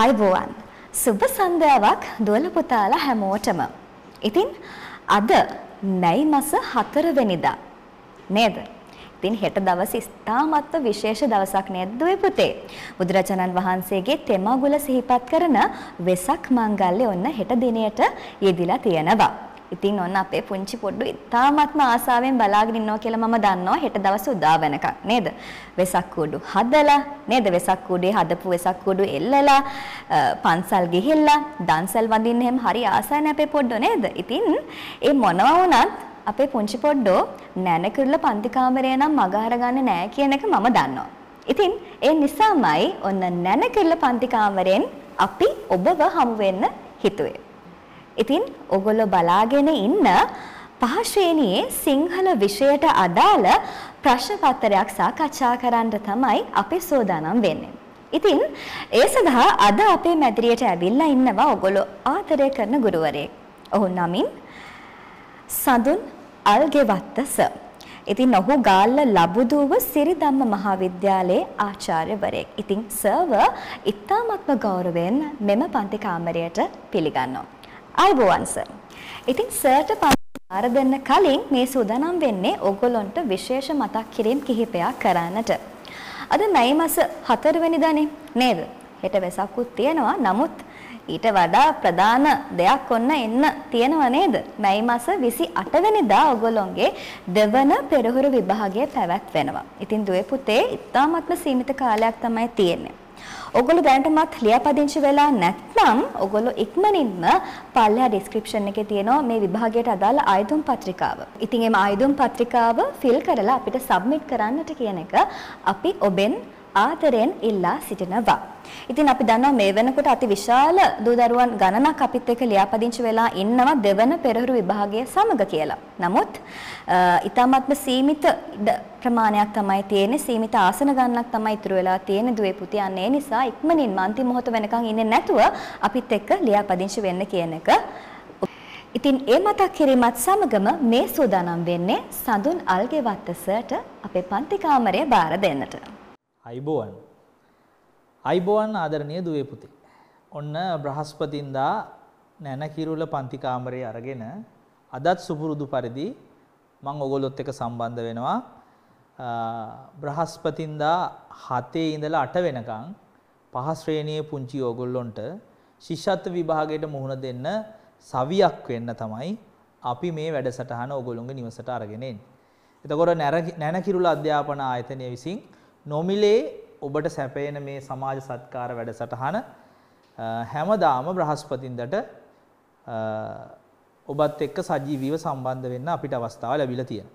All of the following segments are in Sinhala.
ආයුබෝවන් සුබ සන්ධ්‍යාවක් දුවල පුතාලා හැමෝටම. ඉතින් අද මැයි මස 4 වෙනිදා නේද? ඉතින් හෙට දවසේ ස්ථාමත්ව විශේෂ දවසක් නේද දුවේ පුතේ? බුදුරජාණන් වහන්සේගේ තෙමගුල සිහිපත් කරන වෙසක් මංගල්‍ය ඔන්න හෙට දිනේට යෙදිලා තියෙනවා. ඉතින් ඔන්න අපේ පුංචි පොඩ්ඩු ඉතාමත්ම ආසාවෙන් බලාගෙන ඉන්නවා කියලා මම දන්නවා හෙට දවස් උදා වෙනකන් නේද? වෙසක් කූඩු හදලා නේද? වෙසක් කූඩේ හදපු වෙසක් කූඩු එල්ලලා පන්සල් ගිහිල්ලා දන්සල් වඳින්න හැම හරි ආසයි අපේ පොඩ්ඩෝ නේද? ඉතින් ඒ මොනවා වුණත් අපේ පුංචි පොඩ්ඩෝ නැනකිරුල පන්ති කාමරේ නම් මග අරගන්නේ නැහැ කියන එක මම දන්නවා. ඉතින් ඒ නිසාමයි ඔන්න නැනකිරුල පන්ති කාමරෙන් අපි ඔබව හමු වෙන්න හිතුවේ. ඉතින් ඔගොල්ලෝ බලාගෙන ඉන්න පහ ශ්‍රේණියේ සිංහල විෂයට අදාළ ප්‍රශ්න පත්‍රයක් සාකච්ඡා කරන්න තමයි අපි සෝදානම් වෙන්නේ. ඉතින් ඒ සඳහා අද අපේ මැදිරියට ඇවිල්ලා ඉන්නවා ඔගොල්ලෝ ආදරය කරන ගුරුවරයෙක්. ඔහු නමින් සඳුන් අල්ගෙවත්ත සර්. ඉතින් ඔහු ගාල්ල ලබුදුව සිරිධම්ම මහාවිද්‍යාලයේ ආචාර්යවරයෙක්. ඉතින් සර්ව ඉතාමත්ම ගෞරවයෙන් මෙම පන්ති කාමරයට පිළිගන්නවා. අයිබෝවන් සර්. ඉතින් සර්ට පාර දෙන්න කලින් මේ සූදානම් වෙන්නේ ඔයගොල්ලන්ට විශේෂ මතක් කිරීම් කිහිපයක් කරන්නට. අද මැයි මාස 4 වෙනිදානේ නේද? හෙට වෙසක්කුත් තියෙනවා. නමුත් ඊට වඩා ප්‍රධාන දෙයක් ඔන්න එන්න තියෙනවා නේද? මැයි මාස 28 වෙනිදා ඔයගොල්ලොන්ගේ දෙවන පෙරහුරු විභාගය පැවැත්වෙනවා. ඉතින් දුවේ පුතේ ඉතාමත්ම සීමිත කාලයක් තමයි තියෙන්නේ. ඔගොල්ලෝ දැනටමත් ලියාපදිංචි වෙලා නැත්නම් ඔගොල්ලෝ ඉක්මනින්ම පල්ලෙහා ඩිස්ක්‍රිප්ෂන් එකේ තියෙනවා මේ විභාගයට අදාළ ආයුධම් පත්‍රිකාව. ඉතින් මේ ආයුධම් පත්‍රිකාව ෆිල් කරලා අපිට සබ්මිට් කරන්නට කියන එක අපි ඔබෙන් ආදරයෙන් ඉල්ලා සිටිනවා. ඉතින් අපි දන්නවා මේ වෙනකොට අති විශාල දූදරුවන් ගණනක් අපිත් එක්ක ලියාපදිංචි වෙලා ඉන්නවා දෙවන පෙරහරු විභාගය සමග කියලා. නමුත් ඉතාමත්ම සීමිත ප්‍රමාණයක් තමයි තියෙන්නේ සීමිත ආසන ගණනක් තමයි ඉතුරු වෙලා තියෙන්නේ දුවේ පුතියන් ඒ නිසා ඉක්මනින්ම අන්තිම මොහොත වෙනකන් ඉන්නේ නැතුව අපිත් එක්ක ලියාපදිංචි වෙන්න කියන එක ඉතින් ඒ මතක් කිරීමත් සමගම මේ සූදානම් වෙන්නේ සඳුන් අල්ගේ වත්තසට අපේ පන්ති කාමරය බාර දෙන්නට. අයිබෝවන් අයිබෝවන් ආදරණය දුවේ පුතේ ඔන්න බ්‍රහස්පතින්දා නැනකිරුල පන්තිකාමරය අරගෙන අදත් සුපුරුදු පරිදි මං ඔගොලොත් එක සම්බන්ධ වෙනවා බ්‍රහස්පතින්දා හතේ ඉඳලා අට වෙනකං පහස්ශ්‍රේණයේ පුංචි ඕගොල්ලොන්ට ශිෂ්ෂත්ව විභාගයට මුහුණ දෙන්න සවියක් වෙන්න තමයි අපි මේ වැඩසටහන ඔගොලුන්ගේ නිවසට අරගෙනෙන්. එතකොට නැනකිරුල අධ්‍යාපන ආයතනය විසින් නොමිලේ ඔබට සැපයෙන මේ සමාජ සත්කාර වැඩසටහන හැමදාම බ්‍රහස්පතින්දට ඔබත් එක්ක සජීවීව සම්බන්ධ වෙන්න අපිට අවස්ථාව ලැබිලා තියෙනවා.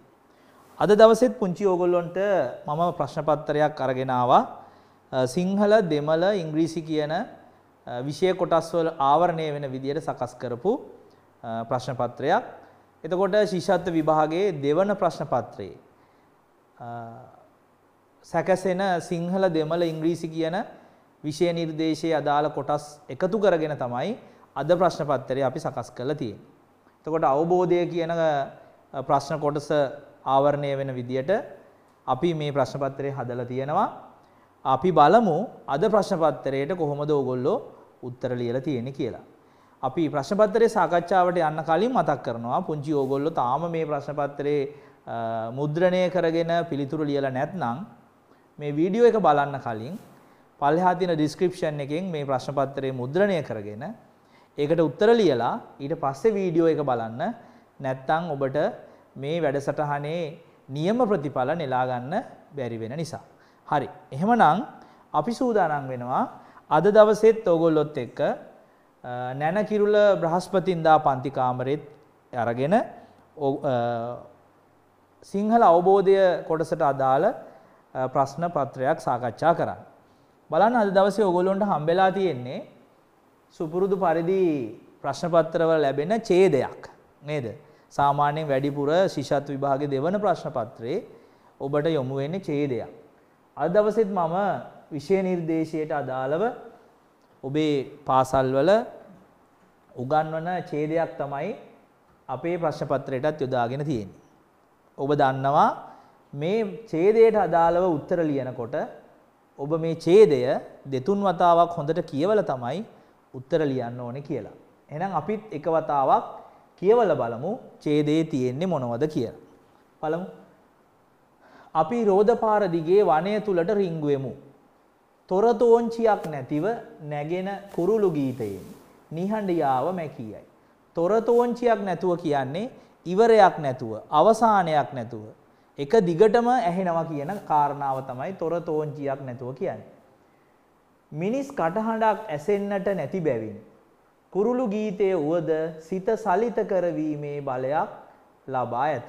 අද දවසෙත් පුංචි ඕගොල්ලොන්ට මම ප්‍රශ්න පත්‍රයක් අරගෙන ආවා. සිංහල දෙමළ ඉංග්‍රීසි කියන විෂය කොටස් වල ආවරණය වෙන විදියට සකස් කරපු ප්‍රශ්න පත්‍රයක්. එතකොට ශිෂ්‍යත්ව විභාගයේ දෙවන ප්‍රශ්න පත්‍රයේ සැකසෙන සිංහල දෙමළ ඉංග්‍රීසි කියන විෂය නිර්දේශයේ අදාළ කොටස් එකතු කරගෙන තමයි අද ප්‍රශ්න පත්‍රය අපි සකස් කරලා තියෙන්නේ. එතකොට අවබෝධය කියන ප්‍රශ්න කොටස ආවරණය වෙන විදියට අපි මේ ප්‍රශ්න පත්‍රය හදලා තියෙනවා. අපි බලමු අද ප්‍රශ්න පත්‍රයට කොහොමද ඕගොල්ලෝ උත්තර ලියලා තියෙන්නේ කියලා. අපි ප්‍රශ්න පත්‍රයේ සාකච්ඡාවට යන්න කලින් මතක් කරනවා පුංචි ඕගොල්ලෝ තාම මේ ප්‍රශ්න පත්‍රයේ මුද්‍රණය කරගෙන පිළිතුරු ලියලා නැත්නම් මේ වීඩියෝ එක බලන්න කලින් පල්ලෙහා තියෙන ඩිස්ක්‍රිප්ෂන් එකෙන් මේ ප්‍රශ්න පත්‍රය මුද්‍රණය කරගෙන ඒකට උත්තර ලියලා ඊට පස්සේ වීඩියෝ එක බලන්න නැත්නම් ඔබට මේ වැඩසටහනේ නියම ප්‍රතිඵල නෙලා ගන්න බැරි වෙන නිසා. හරි. එහෙමනම් අපි සූදානම් වෙනවා අද දවසෙත් ඕගොල්ලොත් එක්ක නැනකිරුල බ්‍රහස්පතින්දා පන්ති කාමරෙත් අරගෙන සිංහල අවබෝධය කොටසට අදාළ ප්‍රශ්න පත්‍රයක් සාකච්ඡා කරන්න. බලන්න අද දවසේ ඔගොල්ලොන්ට හම්බෙලා තියෙන්නේ සුපුරුදු පරිදි ප්‍රශ්න පත්‍රවල ලැබෙන ඡේදයක් නේද? සාමාන්‍යයෙන් වැඩිපුර ශිෂ්‍යත් විභාගේ දෙවන ප්‍රශ්න පත්‍රයේ ඔබට යොමු වෙන්නේ ඡේදයක්. අද දවසෙත් මම විෂය නිර්දේශයට අදාළව ඔබේ පාසල්වල උගන්වන ඡේදයක් තමයි අපේ ප්‍රශ්න පත්‍රයටත් යොදාගෙන තියෙන්නේ. ඔබ දන්නවා මේ ඡේදයට අදාළව උත්තර ලියනකොට ඔබ මේ ඡේදය දෙතුන් වතාවක් හොඳට කියවලා තමයි උත්තර ලියන්න ඕනේ කියලා. එහෙනම් අපිත් එක වතාවක් කියවලා බලමු ඡේදයේ තියෙන්නේ මොනවද කියලා. බලමු. අපි රෝදපාර දිගේ වනය තුලට රිංගුවෙමු. තොරතෝංචියක් නැතිව නැගෙන කුරුළු ගීතයෙන් නිහඬියාව මැකියයි. තොරතෝංචියක් නැතුව කියන්නේ ඉවරයක් නැතුව අවසානයක් නැතුව එක දිගටම ඇහෙනවා කියන කාරණාව තමයි තොර තෝංචියක් නැතුව කියන්නේ. මිනිස් කටහඬක් ඇසෙන්නට නැති බැවින් කුරුළු ගීතයේ උවද සිත සලිත කරවීමේ බලයක් ලබා ඇත.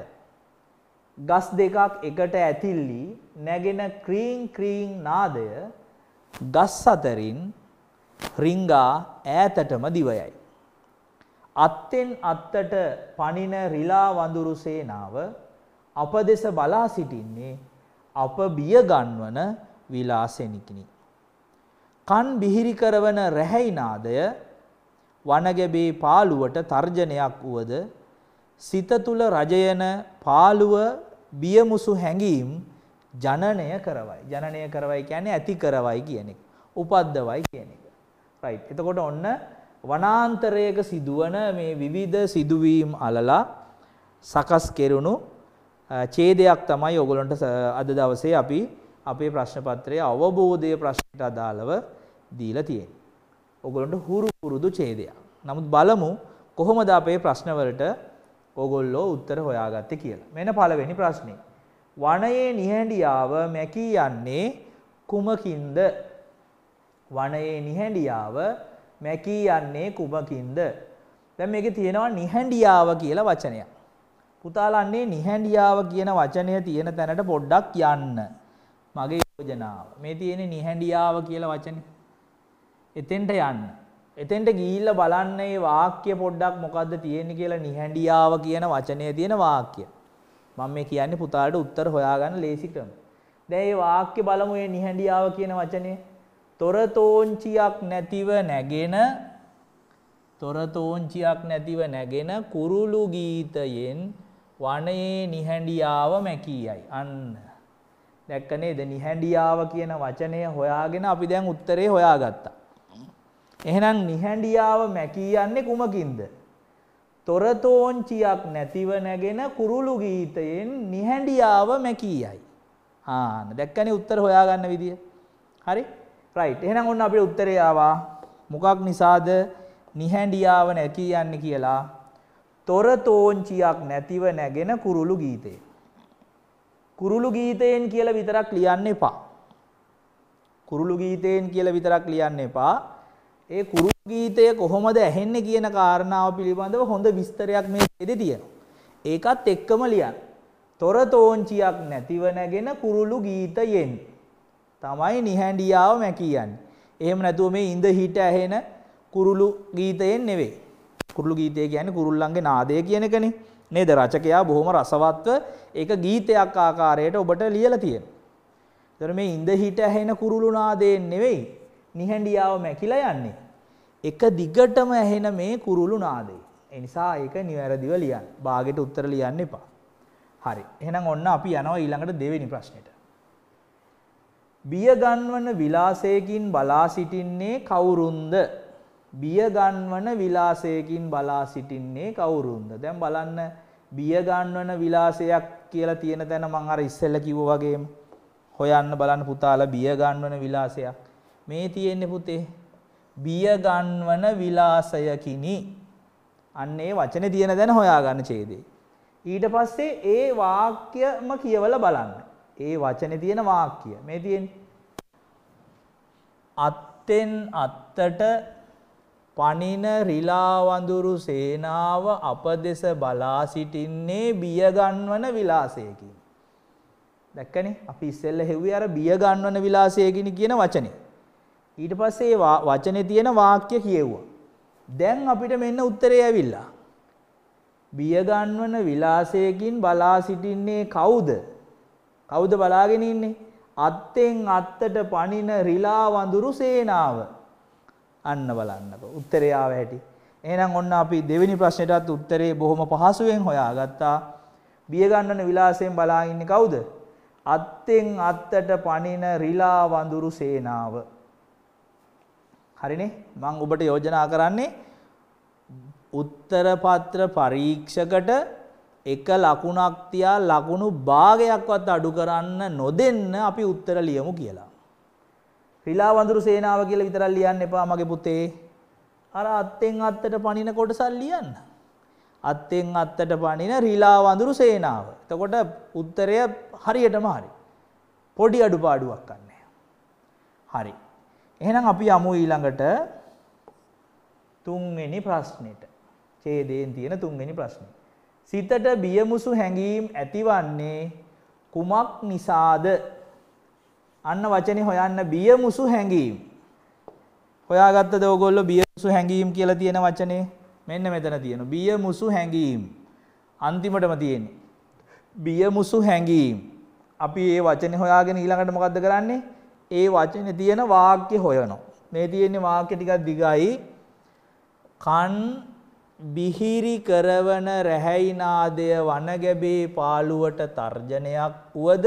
ගස් දෙකක් එකට ඇතිල්ලි නැගෙන ක්‍රීන් ක්‍රීන් නාදය ගස් අතරින් රිංගා ඈතටම දිවයයි. අත්තෙන් අත්තට පනින රිලා වඳුරු සේනාව අප දෙස බලා සිටින්නේ අප බිය ගන්වන විලාසෙනිකිනි. කන් බිහිරි කරවන රැහැයි නාදය වනගැබේ පාළුවට තර්ජනයක් වුවද සිත තුල රජයන පාළුව බියමුසු හැඟීම් ජනනය කරවයි. ජනනය කරවයි කියන්නේ ඇති කරවයි කියන එක. උපද්දවයි කියන එක. රයිට්. එතකොට ඔන්න වනාන්තරයක සිදුවන මේ විවිධ සිදුවීම් අලලා සකස් කෙරුණු ඡේදයක් තමයි ඔයගොල්ලන්ට අද දවසේ අපි අපේ ප්‍රශ්න පත්‍රයේ අවබෝධයේ ප්‍රශ්නට අදාළව දීලා තියෙන්නේ. ඔයගොල්ලන්ට හුරු පුරුදු ඡේදයක්. නමුත් බලමු කොහොමද අපේ ප්‍රශ්නවලට ඕගොල්ලෝ උත්තර හොයාගත්තේ කියලා. මෙන්න පළවෙනි ප්‍රශ්නේ. වනයේ නිහඬියාව මැකී යන්නේ කුමකින්ද? වනයේ නිහඬියාව මැකී යන්නේ කුමකින්ද? දැන් මේකේ තියෙනවා නිහඬියාව කියලා වචනයක්. පුතාලන්නේ නිහඬියාව කියන වචනය තියෙන තැනට පොඩ්ඩක් යන්න. මගේ යෝජනාව. මේ තියෙන නිහඬියාව කියලා වචනේ. එතෙන්ට යන්න. එතෙන්ට ගිහිල්ලා බලන්න මේ වාක්‍ය පොඩ්ඩක් මොකද්ද තියෙන්නේ කියලා නිහඬියාව කියන වචනේ තියෙන වාක්‍ය. මම මේ කියන්නේ පුතාලට උත්තර හොයාගන්න ලේසි ක්‍රම. දැන් මේ වාක්‍ය බලමු මේ නිහඬියාව කියන වචනේ. තොරතෝංචියක් නැතිව නැගෙන තොරතෝංචියක් නැතිව නැගෙන කුරුළු ගීතයෙන් වනයේ නිහැඬියාව මැකීයයි. අන්න. දැක්ක නේද? නිහැඬියාව කියන වචනය හොයාගෙන අපි දැන් උත්තරේ හොයාගත්තා. එහෙනම් නිහැඬියාව මැකී යන්නේ කුමකින්ද? තොරතෝංචියක් නැතිව නැගෙන කුරුළු ගීතයෙන් නිහැඬියාව මැකීයයි. ආන්න දැක්කනේ උත්තර හොයාගන්න විදිය. හරි? රයිට්. එහෙනම් ඔන්න අපේ උත්තරේ ආවා. මොකක් නිසාද නිහැඬියාව නැකී යන්නේ කියලා තොරතෝංචියක් නැතිව නැගෙන කුරුළු ගීතය. කුරුළු ගීතයෙන් කියලා විතරක් ලියන්න එපා. කුරුළු ගීතයෙන් කියලා විතරක් ලියන්න එපා. ඒ කුරුළු ගීතය කොහොමද ඇහෙන්නේ කියන කාරණාව පිළිබඳව හොඳ විස්තරයක් මේ දෙදේ තියෙනවා. ඒකත් එක්කම ලියන්න. තොරතෝංචියක් නැතිව නැගෙන කුරුළු ගීතයෙන් තමයි නිහඬියාව මැකියන්නේ. එහෙම නැතුව මේ ඉඳ හිට ඇහෙන කුරුළු ගීතයෙන් නෙවෙයි. කුරුළු ගීතය කියන්නේ කුරුල්ලන්ගේ නාදය කියන එකනේ. නේද? රචකයා බොහොම රසවත්ව ඒක ගීතයක් ආකාරයට ඔබට ලියලා තියෙනවා. ඒතර මේ ඉඳ හිට ඇහෙන කුරුළු නාදයෙන් නෙවෙයි නිහඬියාව මැකිලා යන්නේ. එක දිගටම ඇහෙන මේ කුරුළු නාදය. ඒ නිසා ඒක නිවැරදිව ලියන්න. බාගෙට උත්තර ලියන්න එපා. හරි. එහෙනම් ඔන්න අපි යනවා ඊළඟට දෙවෙනි ප්‍රශ්නෙට. බිය ගන්වන විලාසයකින් බලා සිටින්නේ කවුරුන්ද? බිය ගන්වන විලාසයකින් බලා සිටින්නේ කවුරුන්ද? දැන් බලන්න බිය ගන්වන විලාසයක් කියලා තියෙන තැන මම අර ඉස්සෙල්ලා කිව්වා වගේම හොයන්න බලන්න පුතාලා බිය ගන්වන විලාසයක්. මේ තියෙන්නේ පුතේ බිය ගන්වන විලාසයකිනි. අන්න ඒ වචනේ තියෙන තැන හොයාගන්න ඡේදේ. ඊට පස්සේ ඒ වාක්‍යම කියවලා බලන්න. ඒ වචනේ තියෙන වාක්‍ය. මේ තියෙන්නේ අත්තෙන් අත්තට පණින රිලා වඳුරු සේනාව අපදෙස බලා සිටින්නේ බිය ගන්වන විලාසයකින්. දැක්කනේ අපි ඉස්සෙල්ල හෙව්වේ අර බිය ගන්වන විලාසයකින් කියන වචනේ. ඊට පස්සේ වචනේ තියෙන වාක්‍ය කියෙව්වා. දැන් අපිට මෙන්න උත්තරේ ඇවිල්ලා. බිය ගන්වන විලාසයකින් බලා සිටින්නේ කවුද? කවුද බලාගෙන ඉන්නේ? අත්තෙන් අත්තට පණින රිලා වඳුරු සේනාව. අන්න බලන්නකො. උත්තරේ ආව හැටි. එහෙනම් ඔන්න අපි දෙවෙනි ප්‍රශ්නෙටත් උත්තරේ බොහොම පහසුවෙන් හොයාගත්තා. බිය ගන්නන විලාසයෙන් බලා ඉන්නේ කවුද? අත්තෙන් අත්තට පනින රිලා වඳුරු සේනාව. හරිනේ? මම ඔබට යෝජනා කරන්නේ උත්තර පත්‍ර පරීක්ෂකට එක ලකුණක් තියා ලකුණු භාගයක්වත් අඩු කරන්න නොදෙන්න අපි උත්තර ලියමු කියලා. රිලා වඳුරු සේනාව කියලා විතරක් ලියන්න එපා මගේ පුතේ. අර අත්ෙන් අත්තට පණින කොටසක් ලියන්න. අත්ෙන් අත්තට පණින රිලා වඳුරු සේනාව. එතකොට උත්තරය හරියටම හරි. පොඩි අඩුපාඩුවක් නැහැ. හරි. එහෙනම් අපි යමු ඊළඟට තුන්වෙනි ප්‍රශ්නෙට. ඡේදයෙන් තියෙන තුන්වෙනි ප්‍රශ්නේ. සිතට බියමුසු හැඟීම් ඇතිවන්නේ කුමක් නිසාද අන්න වචනේ හොයන්න බියමුසු හැඟීම්. හොයාගත්තද ඕගොල්ලෝ බියමුසු හැඟීම් කියලා තියෙන වචනේ? මෙන්න මෙතන තියෙන. බියමුසු හැඟීම්. අන්තිමටම තියෙන්නේ. බියමුසු හැඟීම්. අපි මේ වචනේ හොයාගෙන ඊළඟට මොකද්ද කරන්නේ? ඒ වචනේ තියෙන වාක්‍ය හොයනවා. මේ තියෙන්නේ වාක්‍ය ටිකක් දිගයි. කන් බිහිරි කරවන රැහැයි නාදය වනගැබේ පාළුවට තර්ජනයක් වුවද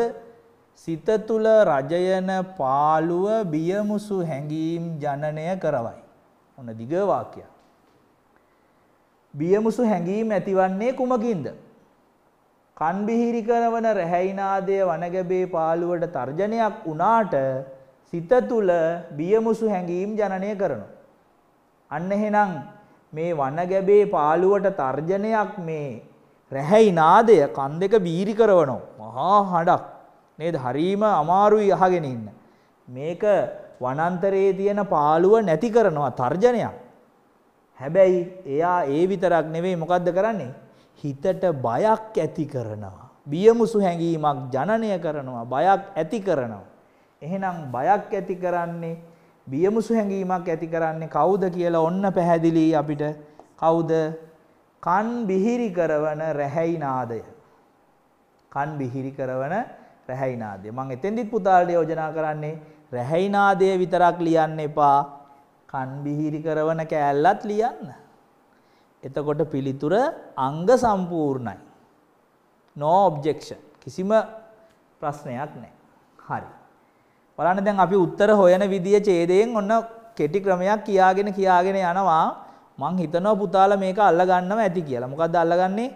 සිත තුල රජයන පාළුව බියමුසු හැඟීම් ජනනය කරවයි. ඔන්න දිග වාක්‍යයක්. බියමුසු හැඟීම් ඇතිවන්නේ කුමකින්ද? කන් බිහිරි කරන රැහැිනාදය වනගැබේ පාළුවට තර්ජනයක් වුණාට සිත තුල බියමුසු හැඟීම් ජනනය කරනවා. අන්න එහෙනම් මේ වනගැබේ පාළුවට තර්ජනයක් මේ රැහැිනාදය කන් දෙක බීරි කරවනවා. මහා හඬක්. නේද? හරීම අමාරුයි අහගෙන ඉන්න. මේක වනාන්තරයේ තියෙන පාළුව නැති කරනවා තර්ජනයක්. හැබැයි එයා ඒ විතරක් නෙවෙයි මොකද්ද කරන්නේ? හිතට බයක් ඇති කරනවා. බියමුසු හැඟීමක් ජනනය කරනවා. බයක් ඇති කරනවා. එහෙනම් බයක් ඇති කරන්නේ බියමුසු හැඟීමක් ඇති කරන්නේ කවුද කියලා ඔන්න පැහැදිලි අපිට. කවුද? කන් බිහිරි කරවන රැහැයි නාදය. කන් බිහිරි කරවන රැහැයි නාදය. මම එතෙන්දිත් පුතාලට යෝජනා කරන්නේ රැහැයි නාදය විතරක් ලියන්න එපා. කන් බිහිරි කරවන කෑල්ලත් ලියන්න. එතකොට පිළිතුර අංග සම්පූර්ණයි. no objection. කිසිම ප්‍රශ්නයක් නැහැ. හරි. බලන්න දැන් අපි උත්තර හොයන විදිය ඡේදයෙන් ඔන්න කෙටි ක්‍රමයක් කියාගෙන කියාගෙන යනවා. මං හිතනවා පුතාලා මේක අල්ලගන්නව ඇති කියලා. මොකද්ද අල්ලගන්නේ?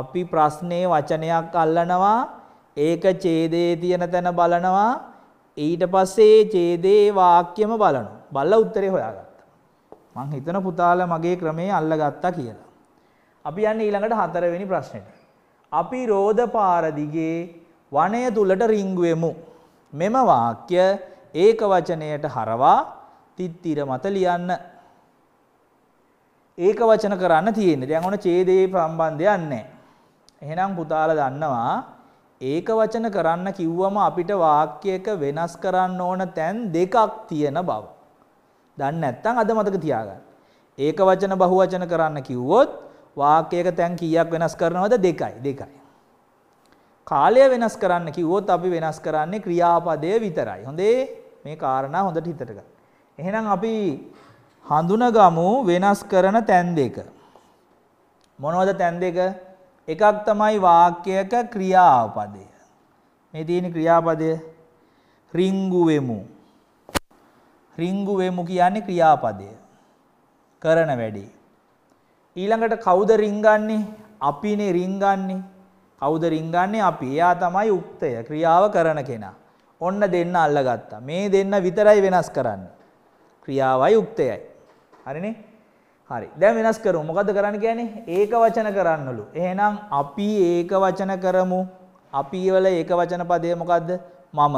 අපි ප්‍රශ්නේ වචනයක් අල්ලනවා ඒක ඡේදයේ තියෙන තැන බලනවා ඊට පස්සේ ඡේදේ වාක්‍යම බලනවා බලලා උත්තරේ හොයාගත්තා මං හිතන පුතාලා මගේ ක්‍රමේ අල්ලගත්තා කියලා අපි යන්නේ ඊළඟට හතරවෙනි ප්‍රශ්නෙට අපි රෝද පාර දිගේ වනය තුලට රිංගුවෙමු මෙම වාක්‍ය ඒක වචනයට හරවා තිත්තිර මත ලියන්න ඒක වචන කරන්න තියෙන්නේ දැන් ඔන ඡේදයේ සම්බන්ධයක් නැහැ එහෙනම් පුතාලා දන්නවා ඒක වචන කරන්න කිව්වම අපිට වාක්‍යයක වෙනස් කරන්න ඕන තැන් දෙකක් තියෙන බව. දන්න නැත්තම් අද මතක තියාගන්න. ඒක වචන බහුවචන කරන්න කිව්වොත් වාක්‍යයක තැන් කීයක් වෙනස් කරනවද දෙකයි දෙකයි. කාලය වෙනස් කරන්න කිව්වොත් අපි වෙනස් කරන්නේ ක්‍රියාපදය විතරයි. හොඳේ මේ කාරණා හොඳට හිතට ගන්න. එහෙනම් අපි හඳුනගමු වෙනස් කරන තැන් දෙක. මොනවද තැන් දෙක? එකක් තමයි වාක්‍යයක ක්‍රියාපදය. මේ තියෙන ක්‍රියාපදය රිංගු වෙමු. රිංගු වෙමු කියන්නේ ක්‍රියාපදය. කරන වැඩි. ඊළඟට කවුද රිංගන්නේ? අපිනේ රිංගන්නේ. කවුද රිංගන්නේ? අපි. එයා තමයි උක්තය ක්‍රියාව කරන කෙනා. ඔන්න දෙන්න අල්ලගත්තා. මේ දෙන්න විතරයි වෙනස් කරන්නේ. ක්‍රියාවයි උක්තයයි. හරිනේ? හරි දැන් වෙනස් කරමු මොකද්ද කරන්න කියන්නේ ඒක වචන කරන්නලු එහෙනම් අපි ඒක වචන කරමු අපි වල ඒක වචන පදය මොකද්ද මම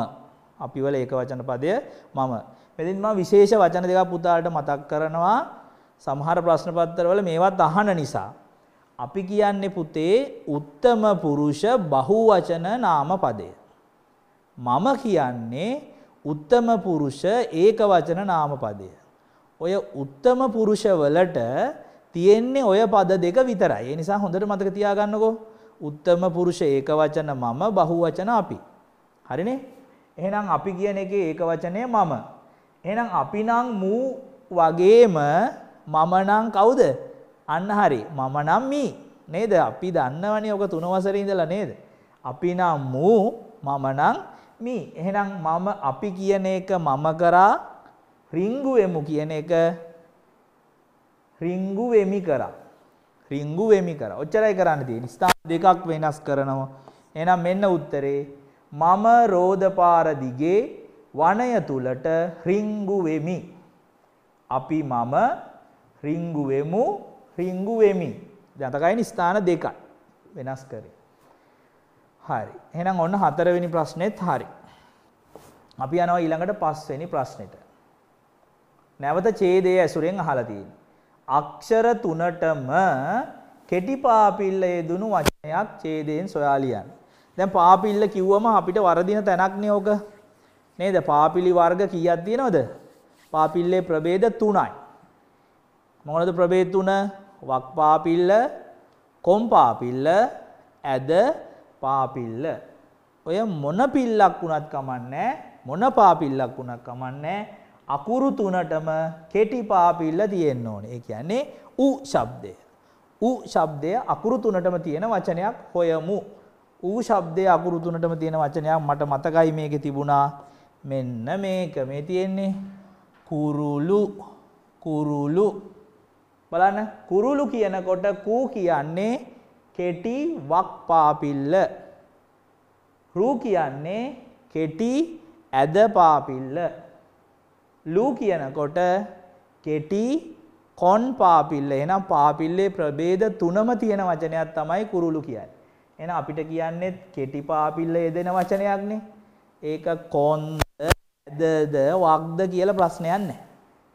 අපි වල ඒක වචන පදය මම මෙතෙන් මම විශේෂ වචන දෙකක් පුතාලට මතක් කරනවා සමහර ප්‍රශ්න පත්‍රවල මේවත් අහන නිසා අපි කියන්නේ පුතේ උත්තම පුරුෂ බහුවචන නාම පදය මම කියන්නේ උත්තම පුරුෂ ඒක වචන නාම පදය ඔය උත්තම පුරුෂවලට තියෙන්නේ ඔය පද දෙක විතරයි. ඒ නිසා හොඳට මතක තියාගන්නකෝ. උත්තම පුරුෂ ඒක වචන මම බහු වචන අපි. හරිනේ? එහෙනම් අපි කියන එකේ ඒක වචනය මම. එහෙනම් අපි නම් මූ වගේම මම නම් කවුද? අන්න හරි. මම නම් මී. නේද? අපි දන්නවනේ ඔක තුන වසරේ ඉඳලා නේද? අපි නම් මූ මම නම් මී. එහෙනම් මම අපි කියන එක මම කරා රිංගුවෙමු කියන එක රිංගු වෙමි කරා. රිංගු වෙමි කරා. ඔච්චරයි කරන්න තියෙන්නේ. ස්ථාන දෙකක් වෙනස් කරනවා. එහෙනම් මෙන්න උත්තරේ මම රෝදපාර දිගේ වනය තුලට රිංගු වෙමි. අපි මම රිංගු වෙමු රිංගු වෙමි. දතකයින ස්ථාන දෙකයි වෙනස් කරේ. හරි. එහෙනම් ඔන්න හතරවෙනි ප්‍රශ්නේත් හරි. අපි යනවා ඊළඟට පස්වෙනි ප්‍රශ්නෙට. නැවත ඡේදයේ ඇසුරෙන් අහලා තියෙන්නේ. අක්ෂර තුනටම කෙටි පාපිල්ල යෙදුණු වචනයක් ඡේදයෙන් සොයා ලියන්න. දැන් පාපිල්ල කිව්වම අපිට වර්ධින තැනක් නේ ඔක. නේද? පාපිලි වර්ග කීයක් තියෙනවද? පාපිල්ලේ ප්‍රභේද 3යි. මොනවද ප්‍රභේද 3? වක් පාපිල්ල, කොම් පාපිල්ල, ඇද පාපිල්ල. ඔය මොන පිල්ලක් වුණත් කමන්නේ මොන පාපිල්ලක් වුණත් කමන්නේ අකුරු තුනටම කෙටි පාපිල්ල තියෙන්න ඕනේ. ඒ කියන්නේ උ ශබ්දය. උ ශබ්දය අකුරු තුනටම තියෙන වචනයක් හොයමු. උ ශබ්දය අකුරු තුනටම තියෙන වචනයක් මට මතකයි මේකේ තිබුණා. මෙන්න මේක මේ තියෙන්නේ කුරුලු කුරුලු බලන්න කුරුලු කියනකොට කූ කියන්නේ කෙටි වක් පාපිල්ල. රු කියන්නේ කෙටි ඇද පාපිල්ල. ලූ කියනකොට කෙටි කොන් පාපිල්ල එහෙනම් පාපිල්ලේ ප්‍රභේද තුනම තියෙන වචනයක් තමයි කුරුළු කියන්නේ. එහෙනම් අපිට කියන්නේ කෙටි පාපිල්ල යෙදෙන වචනයක්නේ. ඒක කොන්ද, ඇදද, වක්ද කියලා ප්‍රශ්නයක් නැහැ.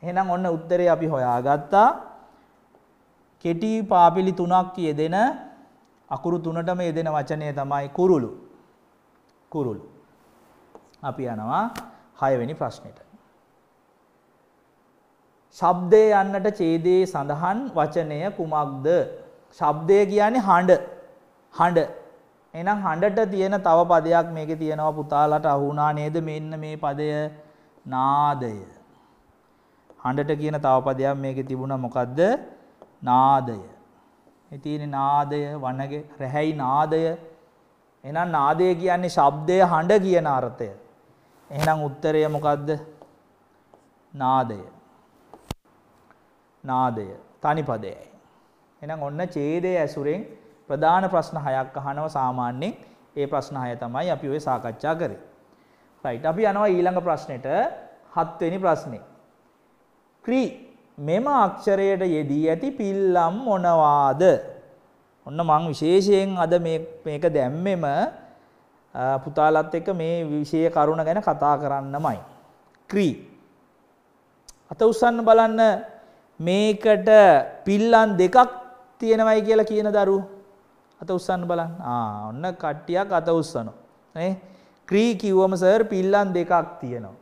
එහෙනම් ඔන්න උත්තරේ අපි හොයාගත්තා. කෙටි පාපිලි තුනක් යෙදෙන අකුරු තුනටම යෙදෙන වචනය තමයි කුරුළු. කුරුළු. අපි යනවා 6 වෙනි ප්‍රශ්නෙට. ශබ්දය යන්නට ඡේදයේ සඳහන් වචනය කුමක්ද? ශබ්දය කියන්නේ හඬ. හඬ. එහෙනම් හඬට තියෙන තව පදයක් මේකේ තියෙනවා පුතාලට අහුණා නේද මෙන්න මේ පදය නාදය. හඬට කියන තව පදයක් මේකේ තිබුණා මොකද්ද? නාදය. මේ තියෙන නාදය වනගේ රැහැයි නාදය. එහෙනම් නාදය කියන්නේ ශබ්දය හඬ කියන අර්ථය. එහෙනම් උත්තරය මොකද්ද? නාදය. නාදය තනිපදයයි. එහෙනම් ඔන්න ඡේදයේ ඇසුරෙන් ප්‍රධාන ප්‍රශ්න හයක් අහනවා සාමාන්‍යයෙන්. ඒ ප්‍රශ්න හය තමයි අපි ඔය සාකච්ඡා කරේ. රයිට් අපි යනවා ඊළඟ ප්‍රශ්නෙට හත්වෙනි ප්‍රශ්නේ. ක්‍රී මෙම අක්ෂරයට යෙදී ඇති පිල්ලම් මොනවාද? ඔන්න මං විශේෂයෙන් අද මේ මේක දැම්මෙම පුතාලත් එක්ක මේ විශේෂ කරුණ ගැන කතා කරන්නමයි. ක්‍රී. අත උස්සන්න බලන්න මේකට පිල්ලන් දෙකක් තියෙනවයි කියලා කියන දරු අත උස්සන්න බලන්න. ආ ඔන්න කට්ටියක් අත උස්සනවා. නේ? ක්‍රී කිව්වම සර් පිල්ලන් දෙකක් තියෙනවා.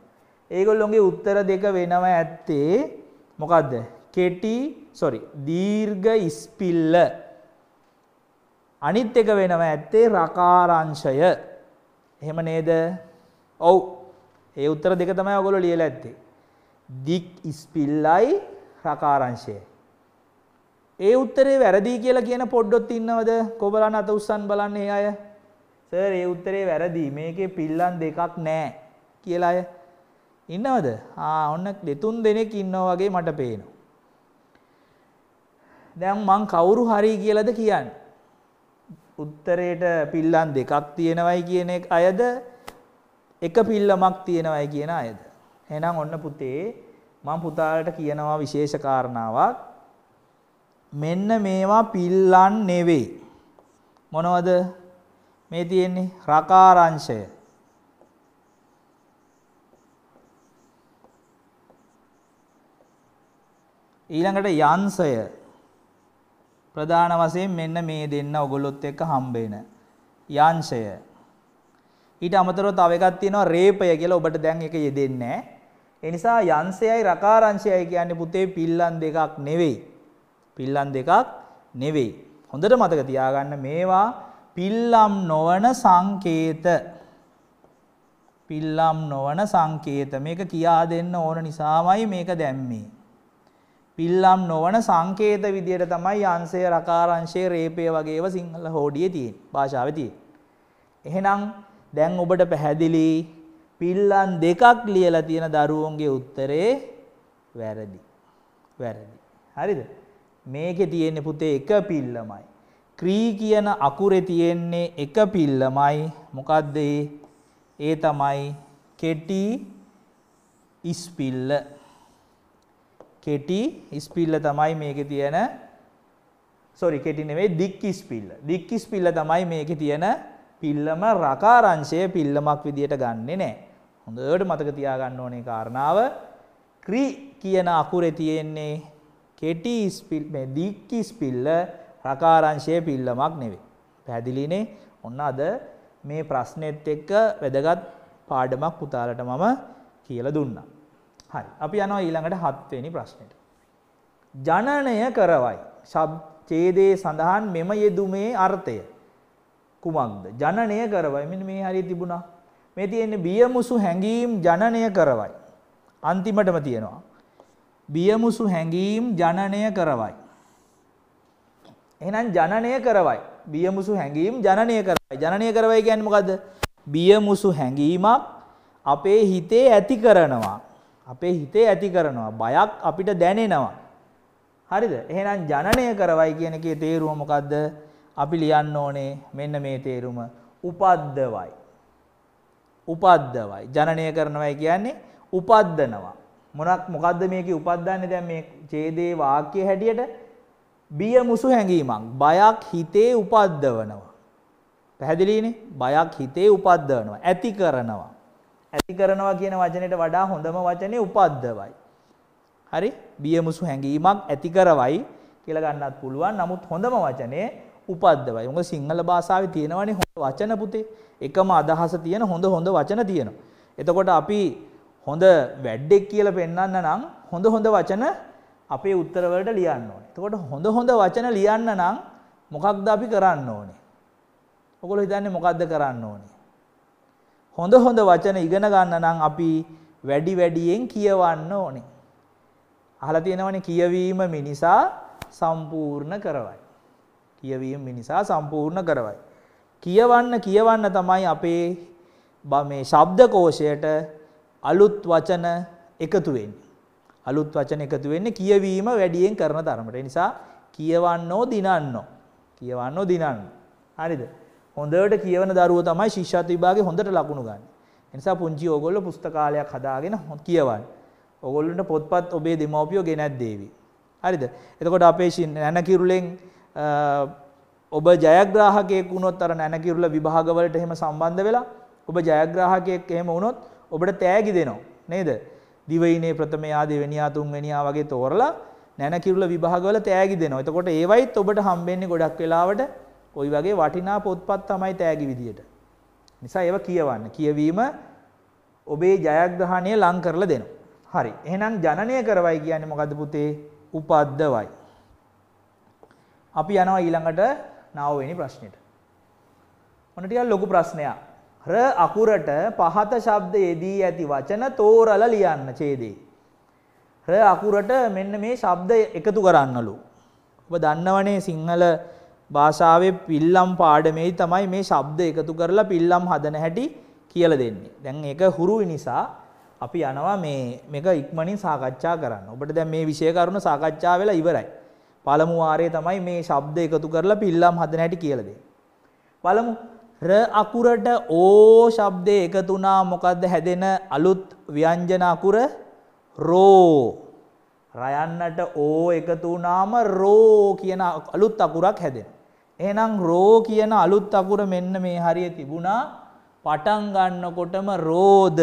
ඒගොල්ලොන්ගේ උත්තර දෙක වෙනව ඇත්තේ මොකද්ද? කෙටි sorry දීර්ඝ ඉස්පිල්ල. අනිත් එක වෙනව ඇත්තේ රකාරංශය. එහෙම නේද? ඔව්. ඒ උත්තර දෙක තමයි ඔයගොල්ලෝ ලියලා ඇත්තේ. දික් ඉස්පිල්ලයි සාකාරංශය. ඒ උත්තරේ වැරදි කියලා කියන පොඩ්ඩොත් ඉන්නවද? කොබලන් අත උස්සන් බලන්නේ අය. සර් ඒ උත්තරේ වැරදි. මේකේ පිල්ලම් දෙකක් නැහැ කියලා අය ඉන්නවද? ආ ඔන්න දෙතුන් දෙනෙක් ඉන්නවා වගේ මට පේනවා. දැන් මං කවුරු හරි කියලාද කියන්නේ? උත්තරේට පිල්ලම් දෙකක් තියෙනවයි කියන අයද එක පිල්ලමක් තියෙනවයි කියන අයද? එහෙනම් ඔන්න පුතේ මම පුතාලට කියනවා විශේෂ කාරණාවක් මෙන්න මේවා පිල්ලන් නෙවෙයි මොනවද මේ තියෙන්නේ රකාරංශය ඊළඟට යංශය ප්‍රධාන වශයෙන් මෙන්න මේ දෙන්න ඔගොල්ලොත් එක්ක හම්බ වෙන යංශය ඊට අමතරව තව එකක් තියෙනවා රේපය කියලා ඔබට දැන් ඒක යෙදෙන්නේ නැහැ ඒ නිසා යංශයයි රකාරංශයයි කියන්නේ පුතේ පිල්ලම් දෙකක් නෙවෙයි. පිල්ලම් දෙකක් නෙවෙයි. හොඳට මතක තියාගන්න මේවා පිල්ලම් නොවන සංකේත. පිල්ලම් නොවන සංකේත. මේක කියා දෙන්න ඕන නිසාමයි මේක දැම්මේ. පිල්ලම් නොවන සංකේත විදියට තමයි අංශය, රකාරංශය, රේපය වගේව සිංහල හෝඩියේ තියෙන්නේ. භාෂාවේ තියෙන්නේ. එහෙනම් දැන් ඔබට පැහැදිලි පිල්ලන් දෙකක් ලියලා තියෙන දරුවන්ගේ උත්තරේ වැරදි. වැරදි. හරිද? මේකේ තියෙන්නේ පුතේ එක පිල්ලමයි. ක්‍රී කියන අකුරේ තියෙන්නේ එක පිල්ලමයි. මොකද්ද ඒ තමයි කෙටි ඉස්පිල්ල. කෙටි ඉස්පිල්ල තමයි මේකේ තියෙන sorry කෙටි නෙවෙයි දික් ඉස්පිල්ල. දික් ඉස්පිල්ල තමයි මේකේ තියෙන පිල්ලම රකාරංශය පිල්ලමක් විදියට ගන්නෙ නෑ. හොඳට මතක තියාගන්න ඕනේ කාරණාව ක්‍රී කියන අකුරේ තියෙන්නේ කෙටි ස්පිල් මේ දීක්කි ස්පිල්ල රකාරංශයේ පිල්ලමක් නෙවෙයි. පැහැදිලිනේ? ඔන්න අද මේ ප්‍රශ්නෙත් එක්ක වැදගත් පාඩමක් පුතාලට මම කියලා දුන්නා. හරි. අපි යනවා ඊළඟට 7 වෙනි ප්‍රශ්නෙට. ජනනය කරවයි. ඡේදයේ සඳහන් මෙම යෙදුමේ අර්ථය කුමක්ද? ජනනය කරවයි. මෙන්න මේ හරිය තිබුණා. මේ තියෙන්නේ බියමුසු හැඟීම් ජනනය කරවයි. අන්තිමටම තියෙනවා. බියමුසු හැඟීම් ජනනය කරවයි. එහෙනම් ජනනය කරවයි. බියමුසු හැඟීම් ජනනය කරවයි. ජනනය කරවයි කියන්නේ මොකද්ද? බියමුසු හැඟීමක් අපේ හිතේ ඇති කරනවා. අපේ හිතේ ඇති කරනවා. බයක් අපිට දැනෙනවා. හරිද? එහෙනම් ජනනය කරවයි කියන එකේ තේරුම මොකද්ද? අපි ලියන්න ඕනේ මෙන්න මේ තේරුම උපද්දවයි. උපද්දවයි. ජනනය කරනවයි කියන්නේ උපද්දනවා. මොනක් මොකද්ද මේකේ උපද්දන්නේ දැන් මේ ඡේදේ වාක්‍ය හැටියට බිය මුසු හැඟීමක් බයක් හිතේ උපද්දවනවා. පැහැදිලිනේ? බයක් හිතේ උපද්දවනවා. ඇති කරනවා. ඇති කරනවා කියන වචනයට වඩා හොඳම වචනේ උපද්දවයි. හරි? බිය මුසු හැඟීමක් ඇති කරවයි කියලා ගන්නත් පුළුවන්. නමුත් හොඳම වචනේ උපද්දවයි. මොකද සිංහල භාෂාවේ තියෙනවනේ හොඳ වචන පුතේ. එකම අදහස තියෙන හොඳ හොඳ වචන තියෙනවා. එතකොට අපි හොඳ වැඩෙක් කියලා පෙන්වන්න නම් හොඳ හොඳ වචන අපේ උත්තර වලට ලියන්න ඕනේ. එතකොට හොඳ හොඳ වචන ලියන්න නම් මොකක්ද අපි කරන්න ඕනේ? ඔගොල්ලෝ හිතන්නේ මොකක්ද කරන්න ඕනේ? හොඳ හොඳ වචන ඉගෙන ගන්න නම් අපි වැඩි වැඩියෙන් කියවන්න ඕනේ. අහලා තියෙනවනේ කියවීම මිනිසා සම්පූර්ණ කරවයි. කියවීම මිනිසා සම්පූර්ණ කරවයි. කියවන්න කියවන්න තමයි අපේ මේ ශබ්දකෝෂයට අලුත් වචන එකතු වෙන්නේ. අලුත් වචන එකතු වෙන්නේ කියවීම වැඩියෙන් කරන තරමට. ඒ නිසා කියවන්නෝ දිනන්නෝ. කියවන්නෝ දිනන්නෝ. හරිද? හොඳට කියවන දරුවෝ තමයි ශිෂ්‍යත් විභාගේ හොඳට ලකුණු ගන්න. ඒ නිසා පුංචි ඕගොල්ලෝ පුස්තකාලයක් හදාගෙන කියවන්න. ඕගොල්ලන්ට පොත්පත් ඔබේ දෙමව්පියෝ ගෙනත් දේවි. හරිද? එතකොට අපේ නැණ කිරුලෙන් ඔබ ජයග්‍රාහකයෙක් වුණොත් අර නැනකිරුල විභාගවලට එහෙම සම්බන්ධ වෙලා ඔබ ජයග්‍රාහකයෙක් එහෙම වුණොත් ඔබට තෑගි දෙනවා නේද? දිවයිනේ ප්‍රථමයා දෙවෙනියා තුන්වෙනියා වගේ තෝරලා නැනකිරුල විභාගවල තෑගි දෙනවා. එතකොට ඒවයිත් ඔබට හම්බෙන්නේ ගොඩක් වෙලාවට ওই වගේ වටිනා පොත්පත් තමයි තෑගි විදියට. නිසා ඒවා කියවන්න. කියවීම ඔබේ ජයග්‍රහණය ලං කරලා දෙනවා. හරි. එහෙනම් ජනනය කරවයි කියන්නේ මොකද්ද පුතේ? උපද්දවයි. අපි යනවා ඊළඟට නවවෙනි ප්‍රශ්නෙට. ඔන්න ටිකක් ලොකු ප්‍රශ්නයක්. ර අකුරට පහත ශබ්දයේදී ඇති වචන තෝරලා ලියන්න ඡේදේ. ර අකුරට මෙන්න මේ ශබ්ද එකතු කරන්නලු. ඔබ දන්නවනේ සිංහල භාෂාවේ පිල්ලම් පාඩමේදී තමයි මේ ශබ්ද එකතු කරලා පිල්ලම් හදන හැටි කියලා දෙන්නේ. දැන් ඒක හුරු නිසා අපි යනවා මේ මේක ඉක්මනින් සාකච්ඡා කරන්න. ඔබට දැන් මේ විෂය කරුණු සාකච්ඡා වෙලා ඉවරයි. පළමු වාරයේ තමයි මේ ශබ්ද එකතු කරලා පිල්ලම් හදන හැටි කියලා දෙන්නේ. බලමු ර අකුරට ඕ ශබ්දේ එකතු වුණා මොකද්ද හැදෙන අලුත් ව්‍යංජන අකුර රෝ. රයන්නට ඕ එකතු වුණාම රෝ කියන අලුත් අකුරක් හැදෙන. එහෙනම් රෝ කියන අලුත් අකුර මෙන්න මේ හරිය තිබුණා පටන් ගන්නකොටම රෝද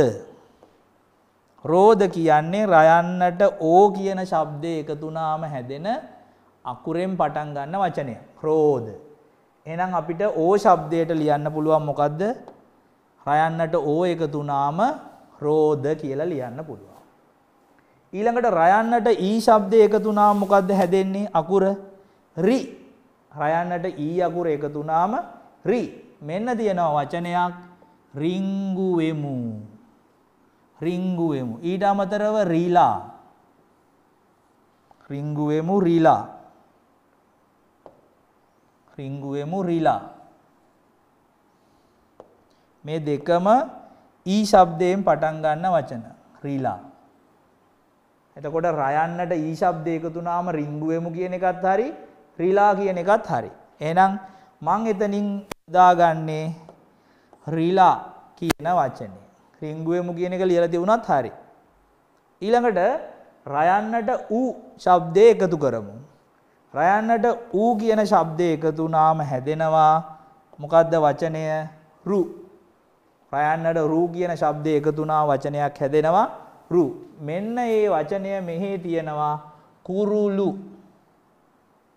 රෝද කියන්නේ රයන්නට ඕ කියන ශබ්දේ එකතු වුණාම හැදෙන අකුරෙන් පටන් ගන්න වචනය. ක්‍රෝධ. එහෙනම් අපිට ඕ ශබ්දයට ලියන්න පුළුවන් මොකද්ද? රයන්නට ඕ එකතු වුනාම රෝධ කියලා ලියන්න පුළුවන්. ඊළඟට රයන්නට ඊ e ශබ්දය එකතු වුනාම මොකද්ද හැදෙන්නේ? අකුර රි. රයන්නට ඊ e අකුර එකතු වුනාම රි. මෙන්න තියෙනවා වචනයක් රිංගු වෙමු. රිංගු වෙමු. ඊට අමතරව රීලා. රිංගු වෙමු රීලා. රිංගුවෙමු රිලා. මේ දෙකම ඊ ශබ්දයෙන් පටන් ගන්න වචන රිලා. එතකොට රයන්නට ඊ ශබ්ද එකතුනාම රිංගුවෙමු කියන එකත් හරි රිලා කියන එකත් හරි. එහෙනම් මං එතනින් දාගන්නේ රිලා කියන වචනේ. රිංගුවෙමු කියන එක ලියලා තිබුණත් හරි. ඊළඟට රයන්නට ඌ ශබ්දය එකතු කරමු. රයන්නට ඌ කියන ශබ්දය එකතු වුණාම හැදෙනවා මොකද්ද වචනය රු. රයන්නට රූ කියන ශබ්දය එකතු වුණා වචනයක් හැදෙනවා රු. මෙන්න මේ වචනය මෙහි තියෙනවා කුරුලු.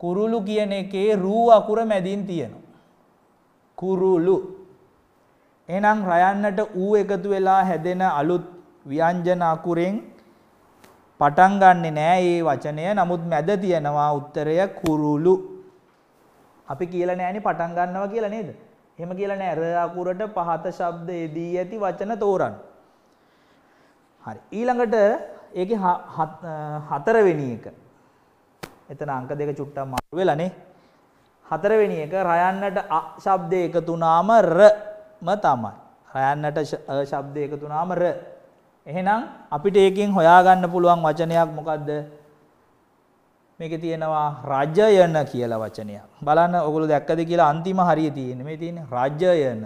කුරුලු කියන එකේ රූ අකුර මැදින් තියෙනවා. කුරුලු. එහෙනම් රයන්නට ඌ එකතු වෙලා හැදෙන අලුත් ව්‍යංජන අකුරෙන් පටන් ගන්නෙ නෑ මේ වචනය. නමුත් මැද තියෙනවා උත්තරය කුරුළු. අපි කියලා නෑනේ පටන් ගන්නවා කියලා නේද? එහෙම කියලා නෑ. ර අකුරට පහත ශබ්දයේදී ඇති වචන තෝරන්න. හරි. ඊළඟට ඒකේ හතරවෙනි එක. එතන අංක දෙක චුට්ටක් මාරු වෙලානේ. හතරවෙනි එක රයන්නට ශබ්දය එකතු වුනාම රම තමයි. රයන්නට ශබ්දය එකතු වුනාම ර එහෙනම් අපිට ඒකෙන් හොයාගන්න පුළුවන් වචනයක් මොකද්ද? මේකේ තියෙනවා රජයන කියලා වචනයක්. බලන්න ඔයගොල්ලෝ දැක්කද කියලා අන්තිම හරිය තියෙන්නේ. මේ තියෙන්නේ රජයන.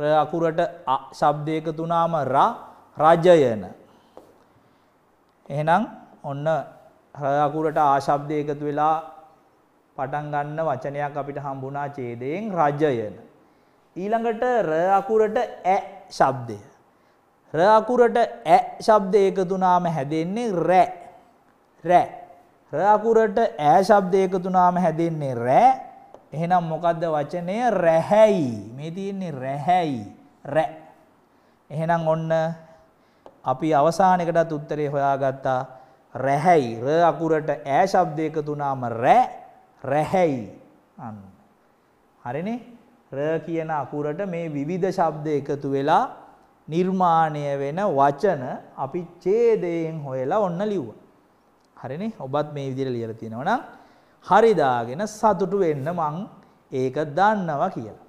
ර අකුරට අ ශබ්දයක තුනම ර රජයන. එහෙනම් ඔන්න ර අකුරට ආ ශබ්දය එකතු වෙලා පටන් ගන්න වචනයක් අපිට හම්බුණා ඡේදයෙන් රජයන. ඊළඟට ර අකුරට ඈ ශබ්දය. ර අකුරට ඈ ශබ්ද එකතු නාම හැදෙන්නේ රෑ. රෑ. ර අකුරට ඈ ශබ්ද එකතු නාම හැදෙන්නේ රෑ. එහෙනම් මොකද්ද වචනය රැහැයි. මේ තියෙන්නේ රැහැයි. රෑ. එහෙනම් ඔන්න අපි අවසානයකටත් උත්තරේ හොයාගත්තා. රැහැයි ර අකුරට ඈ ශබ්ද එකතු නාම රෑ රැහැයි අන්න හරිනේ ර කියන අකුරට මේ විවිධ ශබ්ද එකතු වෙලා නිර්මාණය වෙන වචන අපි ඡේදයෙන් හොයලා ඔන්න ලිව්වා. හරිනේ? ඔබත් මේ විදිහට ලියලා තියෙනවා නම් හරි දාගෙන සතුටු වෙන්න මං ඒක දන්නවා කියලා.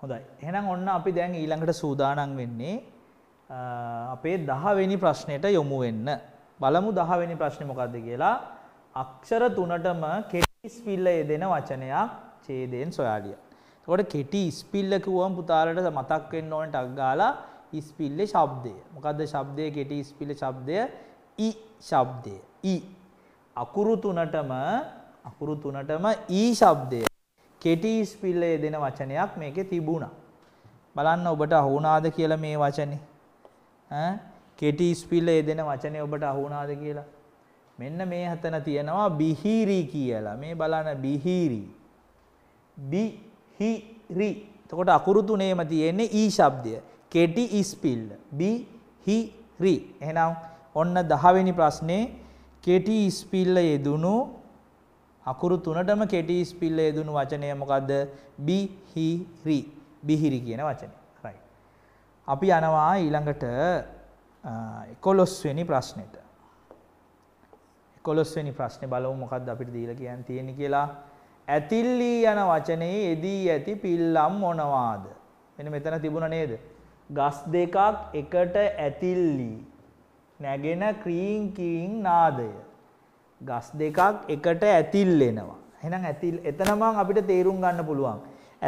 හොඳයි. එහෙනම් ඔන්න අපි දැන් ඊළඟට සූදානම් වෙන්නේ අපේ 10 වෙනි ප්‍රශ්නෙට යොමු වෙන්න. බලමු 10 වෙනි ප්‍රශ්නේ මොකද්ද කියලා. අක්ෂර තුනටම කෙටි ස්පිල්ල යෙදෙන වචනයක් ඡේදයෙන් සොයාලිය. එතකොට කෙටි ස්පිල්ල කිව්වම පුතාලට මතක් වෙන්න ඕනේ ටක් ගාලා ඉස්පිල්ලේ ශබ්දය. මොකද්ද ශබ්දයේ කෙටි ඉස්පිල්ලේ ශබ්දය? ඊ ශබ්දය. ඊ අකුරු තුනටම අකුරු තුනටම ඊ ශබ්දය. කෙටි ඉස්පිල්ලේ දෙන වචනයක් මේකේ තිබුණා. බලන්න ඔබට අහු වුණාද කියලා මේ වචනේ. ඈ කෙටි ඉස්පිල්ලේ දෙන වචනේ ඔබට අහු වුණාද කියලා. මෙන්න මේ හතන තියෙනවා බිහිරි කියලා. මේ බලන්න බිහිරි. බිහිරි. එතකොට අකුරු තුනේම තියෙන්නේ ඊ ශබ්දය. කෙටි ඉස්පිල්ල බි හි රි එහෙනම් ඔන්න 10 වෙනි ප්‍රශ්නේ කෙටි ඉස්පිල්ල යෙදුණු අකුරු තුනටම කෙටි ඉස්පිල්ල යෙදුණු වචනය මොකද්ද බි හි රි බිහිරි කියන වචනේ right අපි යනවා ඊළඟට 11 වෙනි ප්‍රශ්නෙට 11 වෙනි ප්‍රශ්නේ බලමු මොකද්ද අපිට දීලා කියන්න තියෙන්නේ කියලා ඇතිල්ලී යන වචනේ එදී ඇති පිල්ලම් මොනවාද මෙන්න මෙතන තිබුණා නේද ගස් දෙකක් එකට ඇතිල්ලි නැගෙන ක්‍රීන් කීන් නාදය ගස් දෙකක් එකට ඇතිල්ලෙනවා එහෙනම් ඇතිල් එතනම අපිට තේරුම් ගන්න පුළුවන්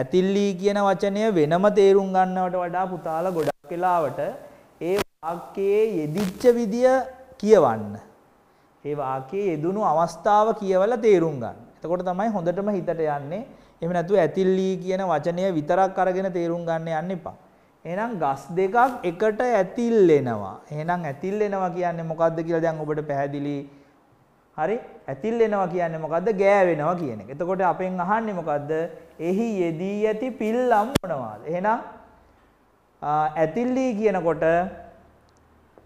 ඇතිල්ලි කියන වචනය වෙනම තේරුම් ගන්නවට වඩා පුතාල ගොඩක් වෙලාවට ඒ වාක්‍යයේ යෙදිච්ච විදිය කියවන්න ඒ වාක්‍යයේ යෙදුණු අවස්ථාව කියවලා තේරුම් ගන්න. එතකොට තමයි හොඳටම හිතට යන්නේ. එහෙම නැතුව ඇතිල්ලි කියන වචනය විතරක් අරගෙන තේරුම් ගන්න යන්න එපා. එහෙනම් ගස් දෙකක් එකට ඇතිල් වෙනවා. එහෙනම් ඇතිල් වෙනවා කියන්නේ මොකද්ද කියලා දැන් ඔබට පැහැදිලි. හරි? ඇතිල් වෙනවා කියන්නේ මොකද්ද? ගෑවෙනවා කියන එක. එතකොට අපෙන් අහන්නේ මොකද්ද? එහි යෙදී ඇති පිල්ලම් මොනවාද? එහෙනම් ඇතිල්ලි කියනකොට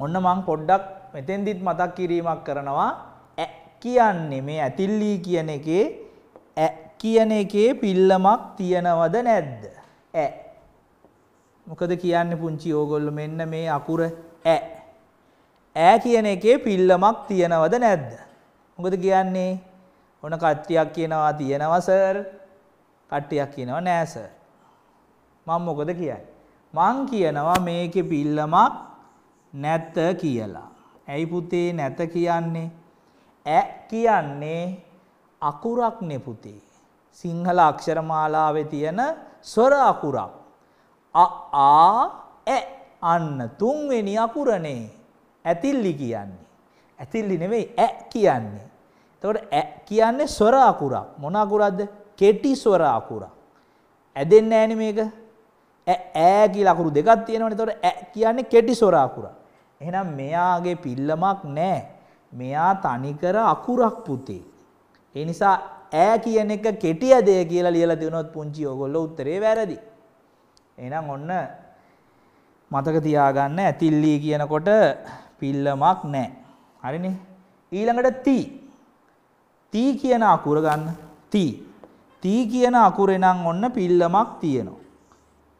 ඔන්න මම පොඩ්ඩක් මෙතෙන්දිත් මතක් කිරීමක් කරනවා. කියන්නේ මේ ඇතිල්ලි කියන එකේ කියන එකේ පිල්ලමක් තියනවද නැද්ද? ඈ මොකද කියන්නේ පුංචි ඕගොල්ලෝ මෙන්න මේ අකුර ඈ ඈ කියන එකේ පිල්ලමක් තියනවද නැද්ද මොකද කියන්නේ ඔන කට්ටියක් කියනවා තියනවා සර් කට්ටියක් කියනවා නෑ සර් මම මොකද කියන්නේ මං කියනවා මේකේ පිල්ලමක් නැත කියලා ඇයි පුතේ නැත කියන්නේ ඈ කියන්නේ අකුරක් නේ පුතේ සිංහල අක්ෂර මාලාවේ තියෙන ස්වර අකුරක් අ ආ ඇ අන්න තුන්වෙනි අකුරනේ ඇතිල්ලි කියන්නේ. ඇතිල්ලි නෙවෙයි ඇ කියන්නේ. එතකොට ඇ කියන්නේ ස්වර අකුරක්. මොන අකුරක්ද? කෙටි ස්වර අකුරක්. ඇදෙන්නේ නැහනේ මේක. ඈ ඈ කියලා අකුරු දෙකක් තියෙනවනේ. එතකොට ඈ කියන්නේ කෙටි ස්වර අකුරක්. එහෙනම් මෙයාගේ පිල්ලමක් නැහැ. මෙයා තනිකර අකුරක් පුතේ. ඒ නිසා ඈ කියන එක කෙටි ඇදේ කියලා ලියලා දෙනොත් පුංචි ඕගොල්ලෝ උත්තරේ වැරදි. එහෙනම් ඔන්න මතක තියාගන්න ඇතිල්ලි කියනකොට පිල්ලමක් නැහැ. හරිනේ? ඊළඟට තී. තී කියන අකුර ගන්න. තී. තී කියන අකුරේ නම් ඔන්න පිල්ලමක් තියෙනවා.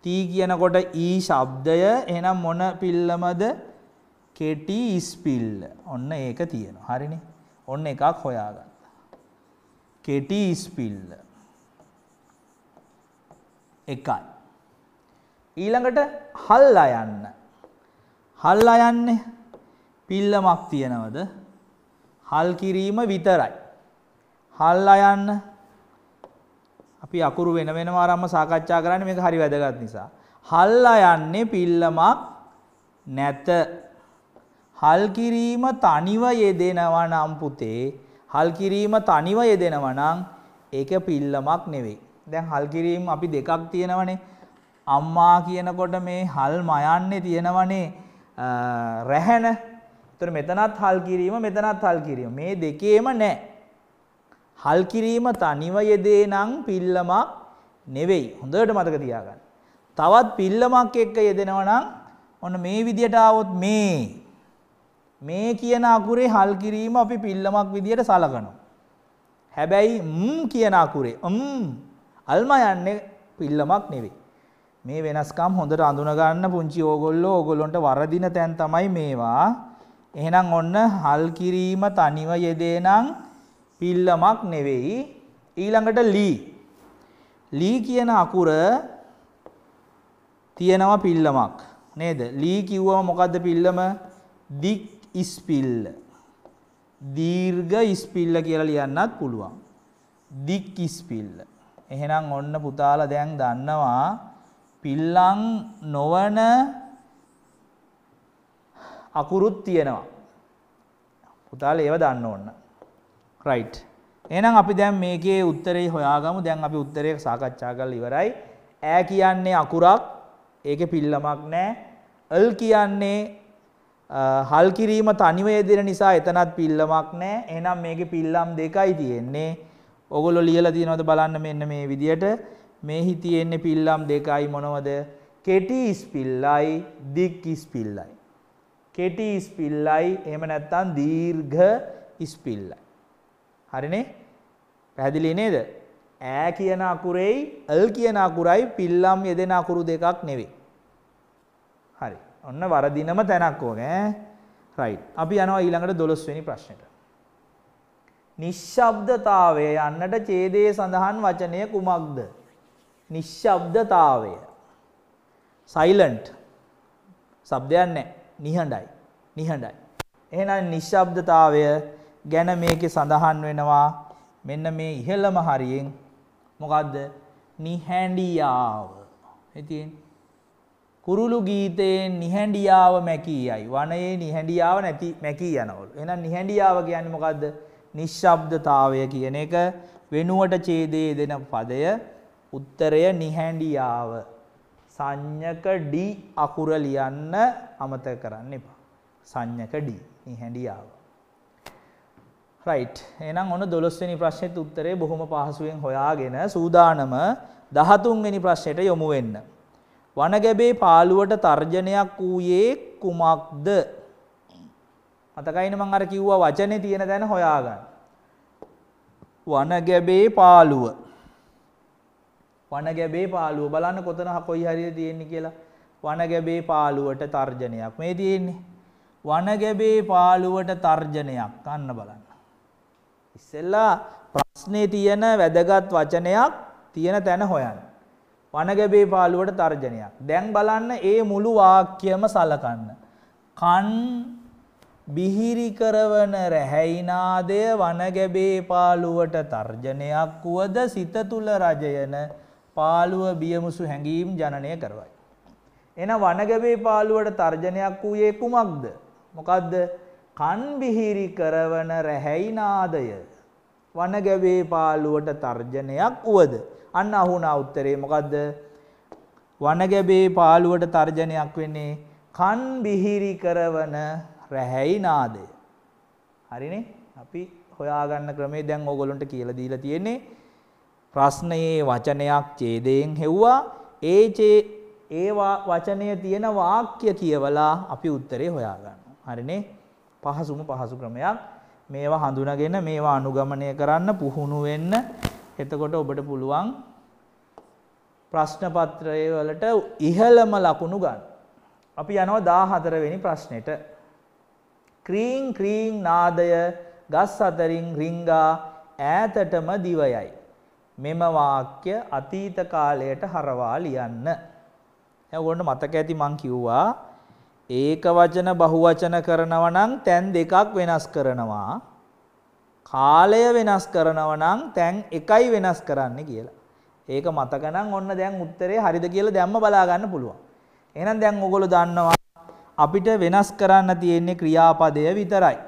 තී කියනකොට ඊ ශබ්දය එහෙනම් මොන පිල්ලමද? කෙටි ඉස්පිල්ල. ඔන්න ඒක තියෙනවා. හරිනේ? ඔන්න එකක් හොයාගන්න. කෙටි ඉස්පිල්ල. එකයි. ඊළඟට හල්ලා යන්න. හල්ලා යන්නේ පිල්ලමක් තියනවද? හල් කිරීම විතරයි. හල්ලා යන්න අපි අකුරු වෙන වෙනම ආරම්ම සාකච්ඡා කරන්නේ මේක හරි වැදගත් නිසා. හල්ලා යන්නේ පිල්ලමක් නැත. හල් කිරීම තනිව යෙදෙනවා නම් පුතේ හල් කිරීම තනිව යෙදෙනවා නම් ඒක පිල්ලමක් නෙවෙයි. දැන් හල් කිරීම අපි දෙකක් තියෙනවනේ. අම්මා කියනකොට මේ හල් මයන්නේ තියෙනවනේ රැහැන. ඒතර මෙතනත් හල් කිරීම මෙතනත් හල් කිරීම. මේ දෙකේම නැහැ. හල් කිරීම තනිව යෙදේ නම් පිල්ලමක් නෙවෙයි. හොඳට මතක තියාගන්න. තවත් පිල්ලමක් එක්ක යෙදෙනවා නම් ඔන්න මේ විදියට આવොත් මේ මේ කියන අකුරේ හල් කිරීම අපි පිල්ලමක් විදියට සලකනවා. හැබැයි ම් කියන අකුරේ ම් අල්ම යන්නේ පිල්ලමක් නෙවෙයි. මේ වෙනස්කම් හොඳට අඳුනගන්න පුංචි ඕගොල්ලෝ ඕගොල්ලොන්ට වරදින තැන් තමයි මේවා. එහෙනම් ඔන්න හල් කිරීම තනිව යෙදේනම් පිල්ලමක් නෙවෙයි. ඊළඟට ලී. ලී කියන අකුර තියෙනවා පිල්ලමක් නේද? ලී කිව්වම මොකද්ද පිල්ලම? දික් ඉස්පිල්ල. දීර්ඝ ඉස්පිල්ල කියලා ලියන්නත් පුළුවන්. දික් ඉස්පිල්ල. එහෙනම් ඔන්න පුතාලා දැන් දන්නවා පිල්ලං නොවන අකුරුත් තියෙනවා. පුතාල ඒව දන්න ඕන්න. රයිට්. එහෙනම් අපි දැන් මේකේ උත්තරේ හොයාගමු. දැන් අපි උත්තරේ සාකච්ඡා කරලා ඉවරයි. ඈ කියන්නේ අකුරක්. ඒකේ පිල්ලමක් නැහැ. අල් කියන්නේ හල් කිරීම තනිව යෙදෙන නිසා එතනත් පිල්ලමක් නැහැ. එහෙනම් මේකේ පිල්ලම් දෙකයි තියෙන්නේ. ඔගොල්ලෝ ලියලා තියෙනවද බලන්න මෙන්න මේ විදියට. මේ හි තියෙන්නේ පිල්ලම් දෙකයි මොනවද? කෙටි ස්පිල්ලයි දික් ස්පිල්ලයි. කෙටි ස්පිල්ලයි එහෙම නැත්නම් දීර්ඝ ස්පිල්ලයි. හරිනේ? පැහැදිලි නේද? ඈ කියන අකුරෙයි අල් කියන අකුරයි පිල්ලම් යෙදෙන අකුරු දෙකක් නෙවෙයි. හරි. ඔන්න වරදිනම තැනක් ඕක ඈ. රයිට්. අපි යනවා ඊළඟට 12 වෙනි ප්‍රශ්නෙට. නිශ්ශබ්දතාවය යන්නට ඡේදයේ සඳහන් වචනය කුමක්ද? නිශ්ශබ්දතාවය සයිලන්ට් શબ્දයක් නැහැ නිහඬයි නිහඬයි එහෙනම් නිශ්ශබ්දතාවය ගැන මේකේ සඳහන් වෙනවා මෙන්න මේ ඉහළම හරියෙන් මොකද්ද නිහඬියාව ඉතින් කුරුළු ගීතයෙන් නිහඬියාව මැකීයයි වනයේ නිහඬියාව නැති මැකී යනවලු එහෙනම් නිහඬියාව කියන්නේ මොකද්ද නිශ්ශබ්දතාවය කියන එක වෙනුවට ඡේදයේ දෙන පදය උත්තරය නිහැඬියාව. සංඥක D අකුර ලියන්න අමතක කරන්න එපා. සංඥක D නිහැඬියාව. right. එහෙනම් ඔන්න 12 වෙනි ප්‍රශ්නෙත් උත්තරේ බොහොම පහසුවෙන් හොයාගෙන සූදානම 13 වෙනි ප්‍රශ්නෙට යොමු වෙන්න. වනගැබේ පාළුවට තර්ජනයක් ඌයේ කුමක්ද? මතකයිනේ මම අර කිව්වා වචනේ තියෙන දැන හොයාගන්න. වනගැබේ පාළුව වන ගැබේ පාළුව බලන්න කොතන කොයි හරියට තියෙන්නේ කියලා. වන ගැබේ පාළුවට තර්ජනයක්. මේ තියෙන්නේ. වන ගැබේ පාළුවට තර්ජනයක්. අන්න බලන්න. ඉස්සෙල්ලා ප්‍රශ්නේ තියෙන වැදගත් වචනයක් තියෙන තැන හොයන්න. වන ගැබේ පාළුවට තර්ජනයක්. දැන් බලන්න ඒ මුළු වාක්‍යම සලකන්න. කන් බිහිරි කරවන රැහැයිනාදය වනගැබේ පාළුවට තර්ජනයක් වුවද සිත තුළ රජයන පාළුව බියමුසු හැඟීම් ජනනය කරවයි. එන වනගැබේ පාළුවට තර්ජනයක් වූයේ කුමක්ද? මොකද්ද? කන් බිහිරි කරවන රැහැයි නාදය. වනගැබේ පාළුවට තර්ජනයක් වුවද? අන්න අහුණා උත්තරේ මොකද්ද? වනගැබේ පාළුවට තර්ජනයක් වෙන්නේ කන් බිහිරි කරවන රැහැයි නාදය. හරිනේ? අපි හොයාගන්න ක්‍රමේ දැන් ඕගොල්ලන්ට කියලා දීලා තියෙන්නේ. ප්‍රශ්නයේ වචනයක් ඡේදයෙන් හෙව්වා ඒ ඒ වචනය තියෙන වාක්‍ය කියවලා අපි උත්තරේ හොයාගන්නවා. හරිනේ? පහසුම පහසු ක්‍රමයක්. මේවා හඳුනාගෙන මේවා අනුගමනය කරන්න පුහුණු වෙන්න. එතකොට ඔබට පුළුවන් ප්‍රශ්න පත්‍රය වලට ඉහළම ලකුණු ගන්න. අපි යනවා 14 වෙනි ප්‍රශ්නෙට. ක්‍රීන් ක්‍රීන් නාදය ගස් අතරින් රිංගා ඈතටම දිවයයි. මෙම වාක්‍ය අතීත කාලයට හරවා ලියන්න. දැන් ඕගොල්ලන්ට මතක ඇති මං කිව්වා ඒක වචන බහුවචන කරනවා නම් තැන් දෙකක් වෙනස් කරනවා. කාලය වෙනස් කරනවා නම් තැන් එකයි වෙනස් කරන්න කියලා. ඒක මතක නම් ඔන්න දැන් උත්තරේ හරිද කියලා දැම්ම බලා ගන්න පුළුවන්. එහෙනම් දැන් ඕගොල්ලෝ දන්නවා අපිට වෙනස් කරන්න තියෙන්නේ ක්‍රියාපදය විතරයි.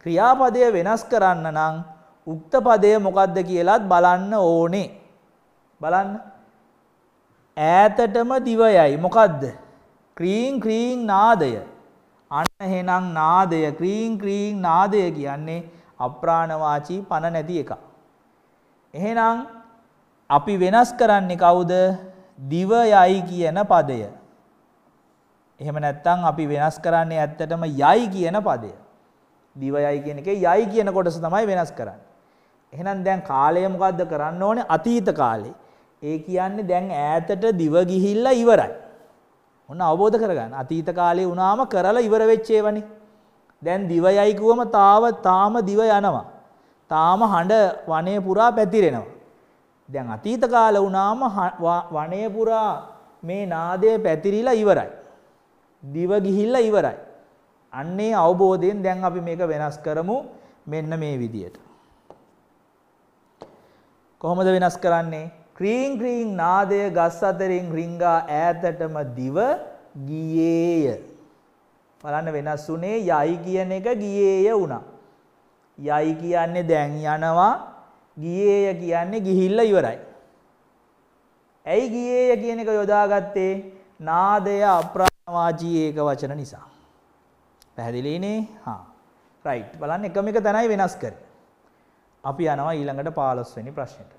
ක්‍රියාපදය වෙනස් කරන්න නම් උක්ත පදය මොකක්ද කියලත් බලන්න ඕනේ. බලන්න. ඈතටම දිවයයි මොකක්ද. ක්‍රීං ක්‍රීං නාදය. අන්න එහෙනම් නාදය ක්‍රීං ක්‍රීං නාදය කියන්නේ අප්‍රාණවාචී පණ නැති එක. එහෙනම් අපි වෙනස් කරන්නේ කවුද දිවයයි කියන පදය. එහෙම නැත්තං අපි වෙනස් කරන්නේ ඇත්තටම යයි කියන පදය. දිවයයි කියන එක යයි කියන කොටස තමයි වෙනස් කරන්න. එහෙනම් දැන් කාලය මොකද්ද කරන්න ඕනේ? අතීත කාලේ. ඒ කියන්නේ දැන් ඈතට දිව ගිහිල්ලා ඉවරයි. ඔන්න අවබෝධ කරගන්න. අතීත කාලේ වුණාම කරලා ඉවර වෙච්ච ඒවනේ. දැන් දිව යයි කිව්වම තාව තාම දිව යනවා. තාම හඬ වනය පුරා පැතිරෙනවා. දැන් අතීත කාල වුණාම වනය පුරා මේ නාදය පැතිරිලා ඉවරයි. දිව ගිහිල්ලා ඉවරයි. අන්නේ අවබෝධයෙන් දැන් අපි මේක වෙනස් කරමු මෙන්න මේ විදියට. කොහොමද වෙනස් කරන්නේ? ක්‍රීන් ක්‍රීන් නාදය ගස් අතරින් රිංගා ඈතටම දිව ගියේය. බලන්න වෙනස් උනේ යයි කියන එක ගියේය වුණා. යයි කියන්නේ දැන් යනවා ගියේය කියන්නේ ගිහිල්ලා ඉවරයි. ඇයි ගියේය කියන එක යොදාගත්තේ නාදය අප්‍රාණවාචී ඒක වචන නිසා. පැහැදිලිනේ? හා. රයිට්. බලන්න එකම එක තැනයි වෙනස් කරේ. අපි යනවා ඊළඟට 15 වෙනි ප්‍රශ්නෙට.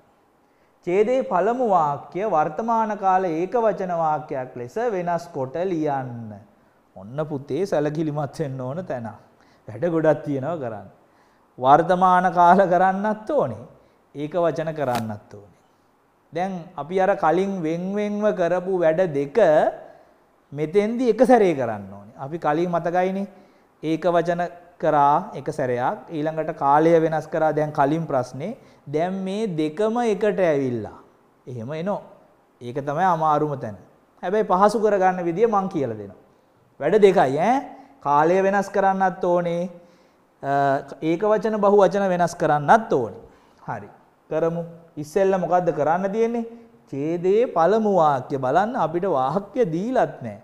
ඡේදයේ පළමු වාක්‍ය වර්තමාන කාල ඒකවචන වාක්‍යයක් ලෙස වෙනස් කොට ලියන්න. ඔන්න පුතේ සැලකිලිමත් වෙන්න ඕන තැන. වැඩ ගොඩක් තියෙනවා කරන්න. වර්තමාන කාල කරන්නත් ඕනේ. ඒකවචන කරන්නත් ඕනේ. දැන් අපි අර කලින් වෙන්වෙන්ව කරපු වැඩ දෙක මෙතෙන්දි එක සැරේ කරන්න ඕනේ. අපි කලින් මතකයිනේ ඒකවචන කරා එක සැරයක් ඊළඟට කාලය වෙනස් කරා දැන් කලින් ප්‍රශ්නේ දැන් මේ දෙකම එකට ඇවිල්ලා එහෙම එනෝ ඒක තමයි අමාරුම තැන හැබැයි පහසු කරගන්න විදිය මං කියලා දෙනවා වැඩ දෙකයි ඈ කාලය වෙනස් කරන්නත් ඕනේ ඒක වචන බහු වචන වෙනස් කරන්නත් ඕනේ හරි කරමු ඉස්සෙල්ල මොකද්ද කරන්න තියෙන්නේ ඡේදයේ පළමු වාක්‍ය බලන්න අපිට වාක්‍ය දීලත් නැහැ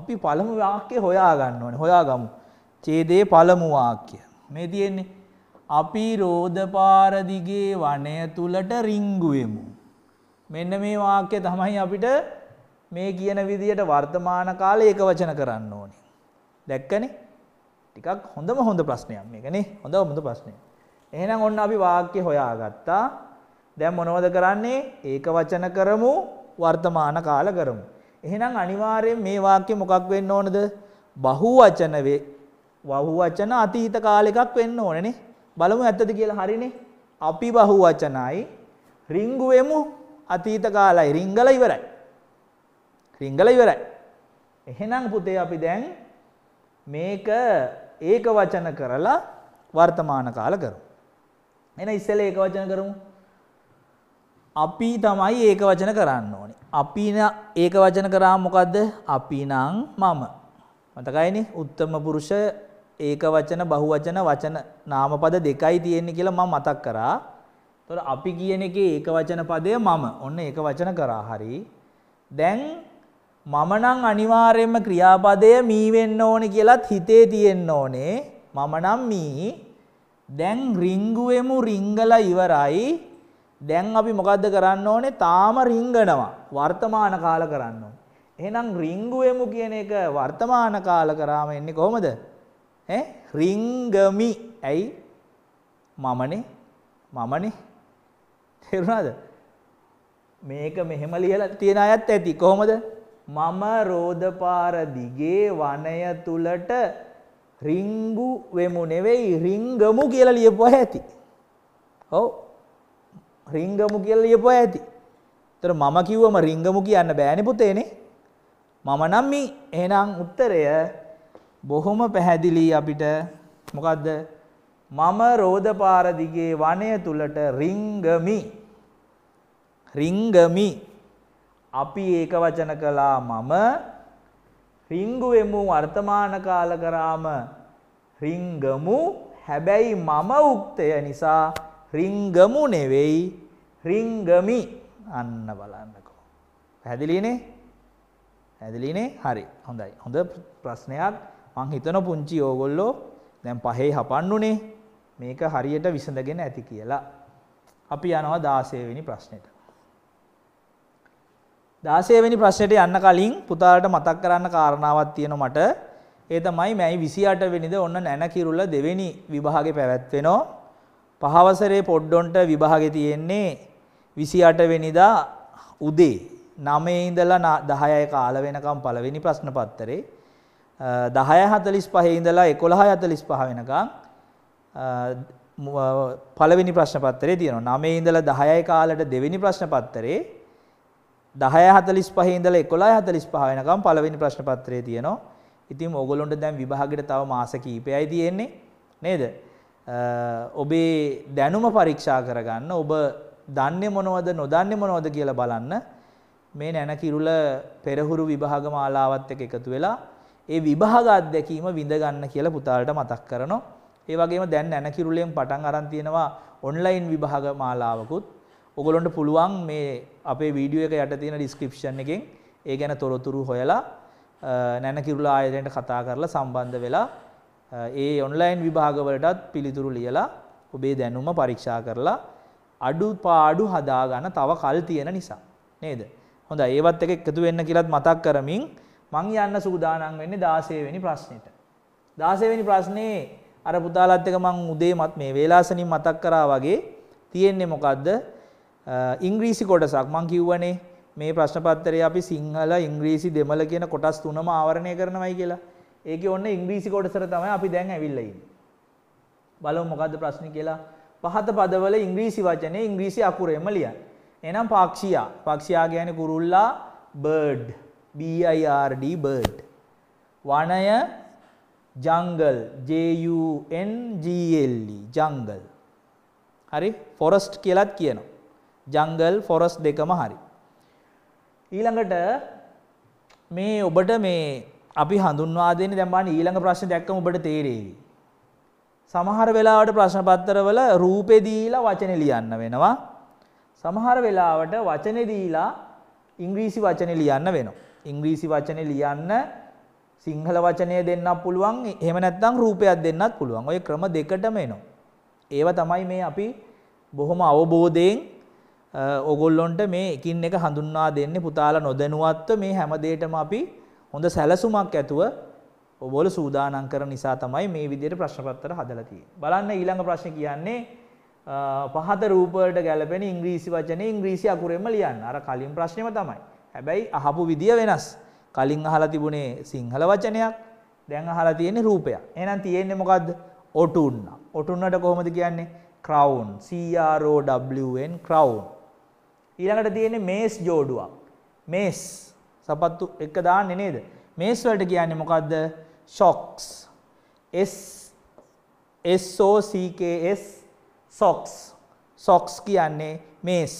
අපි පළමු වාක්‍ය හොයා ගන්න ඕනේ හොයාගමු චේදේ පළමුවාක්‍ය. මේ තියෙන්නේ. අපි රෝධපාරදිගේ වනය තුළට රිංගුවමු. මෙන්න මේ වාක්‍ය තමයි අපිට මේ කියන විදියට වර්තමාන කාල ඒක වචන කරන්න ඕනේ. දැක්කනේ ටිකක් හොඳම හොඳ ප්‍රශ්නයක් මේකනේ හොඳ හොඳ ප්‍රශ්නය. එහෙනම් ඔන්න අපි වාක්‍ය හොයාගත්තා. දැන් මොනවද කරන්නේ? ඒක වචන කරමු වර්තමාන කාල කරමු. එහෙනම් අනිවාර්යෙන් මේ වාක්‍ය මොකක් වෙන්න ඕනද? බහුවචන වහුවචන අතීත කාලෙකක් වෙන්න ඕනනේ. බලමු ඇත්තද කියලා හරිනේ. අපි බහුවචනයි රිංගුවෙමු අතීත කාලයි රිංගල ඉවරයි. රිංගල ඉවරයි. එහෙනම් පුතේ අපි දැන් මේක ඒක වචන කරලා වර්තමාන කාල කරමු. එන ඉස්සෙල්ල ඒක වචන කරමු. අපි තමයි ඒක වචන කරන්න ඕනේ. අපි ඒක වචන කරා මොකද්ද? අපි නම් මම. මතකයිනේ උත්තම පුරුෂ ඒක වචන බහු වචන වචන නාමපද දෙකයි තියෙන්නේ කියලා මම මතක් කරා. එතකොට අපි කියන එකේ ඒක වචන පදය මම. ඔන්න ඒක වචන කරා. හරි. දැන් මම නම් අනිවාර්යයෙන්ම ක්‍රියාපදය මී වෙන්න ඕනේ කියලාත් හිතේ තියෙන්න ඕනේ. මම නම් මී. දැන් රිංගුවෙමු රිංගලා ඉවරයි. දැන් අපි මොකද්ද කරන්න ඕනේ? තාම රිංගනවා. වර්තමාන කාල කරන්න ඕනේ. එහෙනම් රිංගුවෙමු කියන එක වර්තමාන කාල කරාම එන්නේ කොහොමද? ඈ රිංගමි ඇයි මමනේ මමනේ තේරුණාද මේක මෙහෙම ලියලා තියෙන අයත් ඇති කොහොමද මම රෝදපාර දිගේ වනය තුලට රිංගු වෙමු නෙවෙයි රිංගමු කියලා ලියපුවා ඇති ඔව් රිංගමු කියලා ලියපුවා ඇති ඒතර මම කිව්වම රිංගමු කියන්න බෑනේ පුතේනේ මම නම් මේ එහෙනම් උත්තරය බොහොම පැහැදිලි අපිට මොකද්ද මම රෝදපාර දිගේ වනය තුලට රිංගමි රිංගමි අපි ඒක වචන කළා මම රිංගුවෙමු වර්තමාන කාල කරාම රිංගමු හැබැයි මම උක්තය නිසා රිංගමු නෙවෙයි රිංගමි අන්න බලන්නකෝ පැහැදිලිනේ පැහැදිලිනේ හරි හොඳයි හොඳ ප්‍රශ්නයක් මං හිතන පුංචි ඕගොල්ලෝ දැන් පහේ හපන්නුනේ මේක හරියට විසඳගෙන ඇති කියලා. අපි යනවා 16 වෙනි ප්‍රශ්නෙට. 16 වෙනි ප්‍රශ්නෙට යන්න කලින් පුතාලට මතක් කරන්න කාරණාවක් තියෙනවා මට. ඒ තමයි මැයි 28 වෙනිදා ඔන්න නැන කිරුල්ල දෙවෙනි විභාගේ පැවැත්වෙනවා. පහවසරේ පොඩ්ඩොන්ට විභාගේ තියෙන්නේ 28 වෙනිදා උදේ 9 ඉඳලා 10යි කාල වෙනකම් පළවෙනි ප්‍රශ්න පත්‍රේ දහය හතලිස් පහේ ඉඳලා එකොළහ යතලිස් පහ වෙනකං පළවෙනි ප්‍රශ්න පත්තරේ තියෙනවා නමේ ඉඳලා දහයයි කාලට දෙවෙනි ප්‍රශ්න පත්තරේ දහය හතලිස් පහ ඉඳලා එකොළහ හතලිස් පහ වෙනකම් පළවෙනි ප්‍රශ්න පත්‍රයේ තියෙනවා ඉතින් ඔගොලොන්ට දැන් විභාගෙට තව මාස කීපයයි තියෙන්නේ නේද ඔබේ දැනුම පරීක්ෂා කරගන්න ඔබ දන්නේ මොනවද නොදන්නේ මොනවද කියලා බලන්න මේ නැන කිරුල පෙරහුරු විභාග මාලාවත් එක්ක එකතු වෙලා ඒ විභාග අත්දැකීම විඳ ගන්න කියලා පුතාලට මතක් කරනවා. ඒ වගේම දැන් නැනකිරුලෙන් පටන් අරන් තියෙනවා ඔන්ලයින් විභාග මාලාවකුත්. ඔගලොන්ට පුළුවන් මේ අපේ වීඩියෝ එක යට තියෙන ඩිස්ක්‍රිප්ෂන් එකෙන් ඒ ගැන තොරතුරු හොයලා නැනකිරුල ආයතනයට කතා කරලා සම්බන්ධ වෙලා ඒ ඔන්ලයින් විභාග වලටත් පිළිතුරු ලියලා ඔබේ දැනුම පරීක්ෂා කරලා අඩු පාඩු හදාගන්න තව කල් තියෙන නිසා නේද? හොඳයි ඒවත් එක එකතු වෙන්න කියලාත් මතක් කරමින් මං යන්න සූදානම් වෙන්නේ 16 වෙනි ප්‍රශ්නෙට. 16 වෙනි ප්‍රශ්නේ අර පුතාලත් එක මං උදේමත් මේ වේලාසනින් මතක් කරා වගේ තියෙන්නේ මොකද්ද? ඉංග්‍රීසි කොටසක් මං කිව්වනේ මේ ප්‍රශ්න පත්‍රයේ අපි සිංහල ඉංග්‍රීසි දෙමළ කියන කොටස් තුනම ආවරණය කරනවයි කියලා. ඒකේ ඔන්න ඉංග්‍රීසි කොටසට තමයි අපි දැන් ඇවිල්ලා ඉන්නේ. බලමු මොකද්ද ප්‍රශ්නේ කියලා. පහත පදවල ඉංග්‍රීසි වචනේ ඉංග්‍රීසි අකුරෙම ලියන්න. එහෙනම් පාක්ෂියා. පාක්ෂියා කියන්නේ කුරුල්ලා bird bird bird වනය jungle j u n g l e jungle හරි forest කියලාත් කියනවා jungle forest දෙකම හරි ඊළඟට මේ ඔබට මේ අපි හඳුන්වා දෙන්නේ දැන් බලන්න ඊළඟ ප්‍රශ්න දැක්කම ඔබට තේරෙවි සමහර වෙලාවට ප්‍රශ්න පත්‍රවල රූපේ දීලා වචනේ ලියන්න වෙනවා සමහර වෙලාවට වචනේ දීලා ඉංග්‍රීසි වචනේ ලියන්න වෙනවා ඉංග්‍රීසි වචනේ ලියන්න සිංහල වචනය දෙන්නත් පුළුවන් එහෙම නැත්නම් රූපයක් දෙන්නත් පුළුවන්. ওই ක්‍රම දෙකටම එනවා. ඒව තමයි මේ අපි බොහොම අවබෝධයෙන් ඕගොල්ලොන්ට මේ එකින් එක හඳුන්වා දෙන්නේ පුතාලා නොදැනුවත්ව මේ හැම දෙයකම අපි හොඳ සැලසුමක් ඇතුව ඔබවල සූදානම් කරන නිසා තමයි මේ විදිහට ප්‍රශ්න පත්‍ර හදලා තියෙන්නේ. බලන්න ඊළඟ ප්‍රශ්නේ කියන්නේ පහත රූප වලට ගැළපෙන ඉංග්‍රීසි වචනේ ඉංග්‍රීසි අකුරෙන්ම ලියන්න. අර කලින් ප්‍රශ්නේම තමයි. හැබැයි අහපු විදිය වෙනස්. කලින් අහලා තිබුණේ සිංහල වචනයක්. දැන් අහලා තියෙන්නේ රූපයක්. එහෙනම් තියෙන්නේ මොකද්ද? ඔටුන්න. ඔටුන්නට කොහොමද කියන්නේ? crown. C R O W N crown. ඊළඟට තියෙන්නේ මේස් ජෝඩුවක්. මේස් සපත්තු එක දාන්නේ නේද? මේස් වලට කියන්නේ මොකද්ද? shocks. S S O C K S socks. socks කියන්නේ මේස්.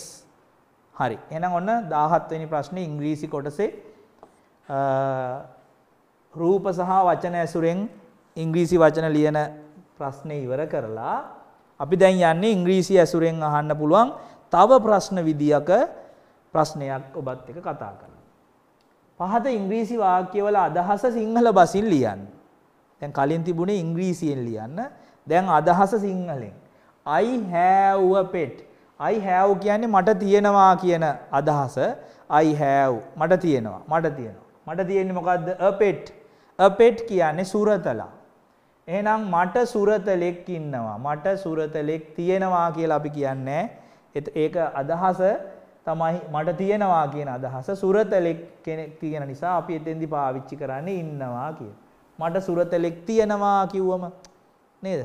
හරි. එහෙනම් ඔන්න 17 වෙනි ප්‍රශ්නේ ඉංග්‍රීසි කොටසේ රූප සහ වචන ඇසුරෙන් ඉංග්‍රීසි වචන ලියන ප්‍රශ්නේ ඉවර කරලා අපි දැන් යන්නේ ඉංග්‍රීසි ඇසුරෙන් අහන්න පුළුවන් තව ප්‍රශ්න විදියක ප්‍රශ්නයක් ඔබත් එක්ක කතා කරන්න. පහත ඉංග්‍රීසි වාක්‍යවල අදහස සිංහල බසින් ලියන්න. දැන් කලින් තිබුණේ ඉංග්‍රීසියෙන් ලියන්න. දැන් අදහස සිංහලෙන්. I have a pet. I have කියන්නේ මට තියෙනවා කියන අදහස I have මට තියෙනවා මට තියෙනවා මට තියෙන්නේ මොකද්ද a pet a pet කියන්නේ සුරතලා එහෙනම් මට සුරතලෙක් ඉන්නවා මට සුරතලෙක් තියෙනවා කියලා අපි කියන්නේ ඒක අදහස තමයි මට තියෙනවා කියන අදහස සුරතලෙක් කෙනෙක් තියෙන නිසා අපි එතෙන්දි පාවිච්චි කරන්නේ ඉන්නවා කියලා මට සුරතලෙක් තියෙනවා කිව්වම නේද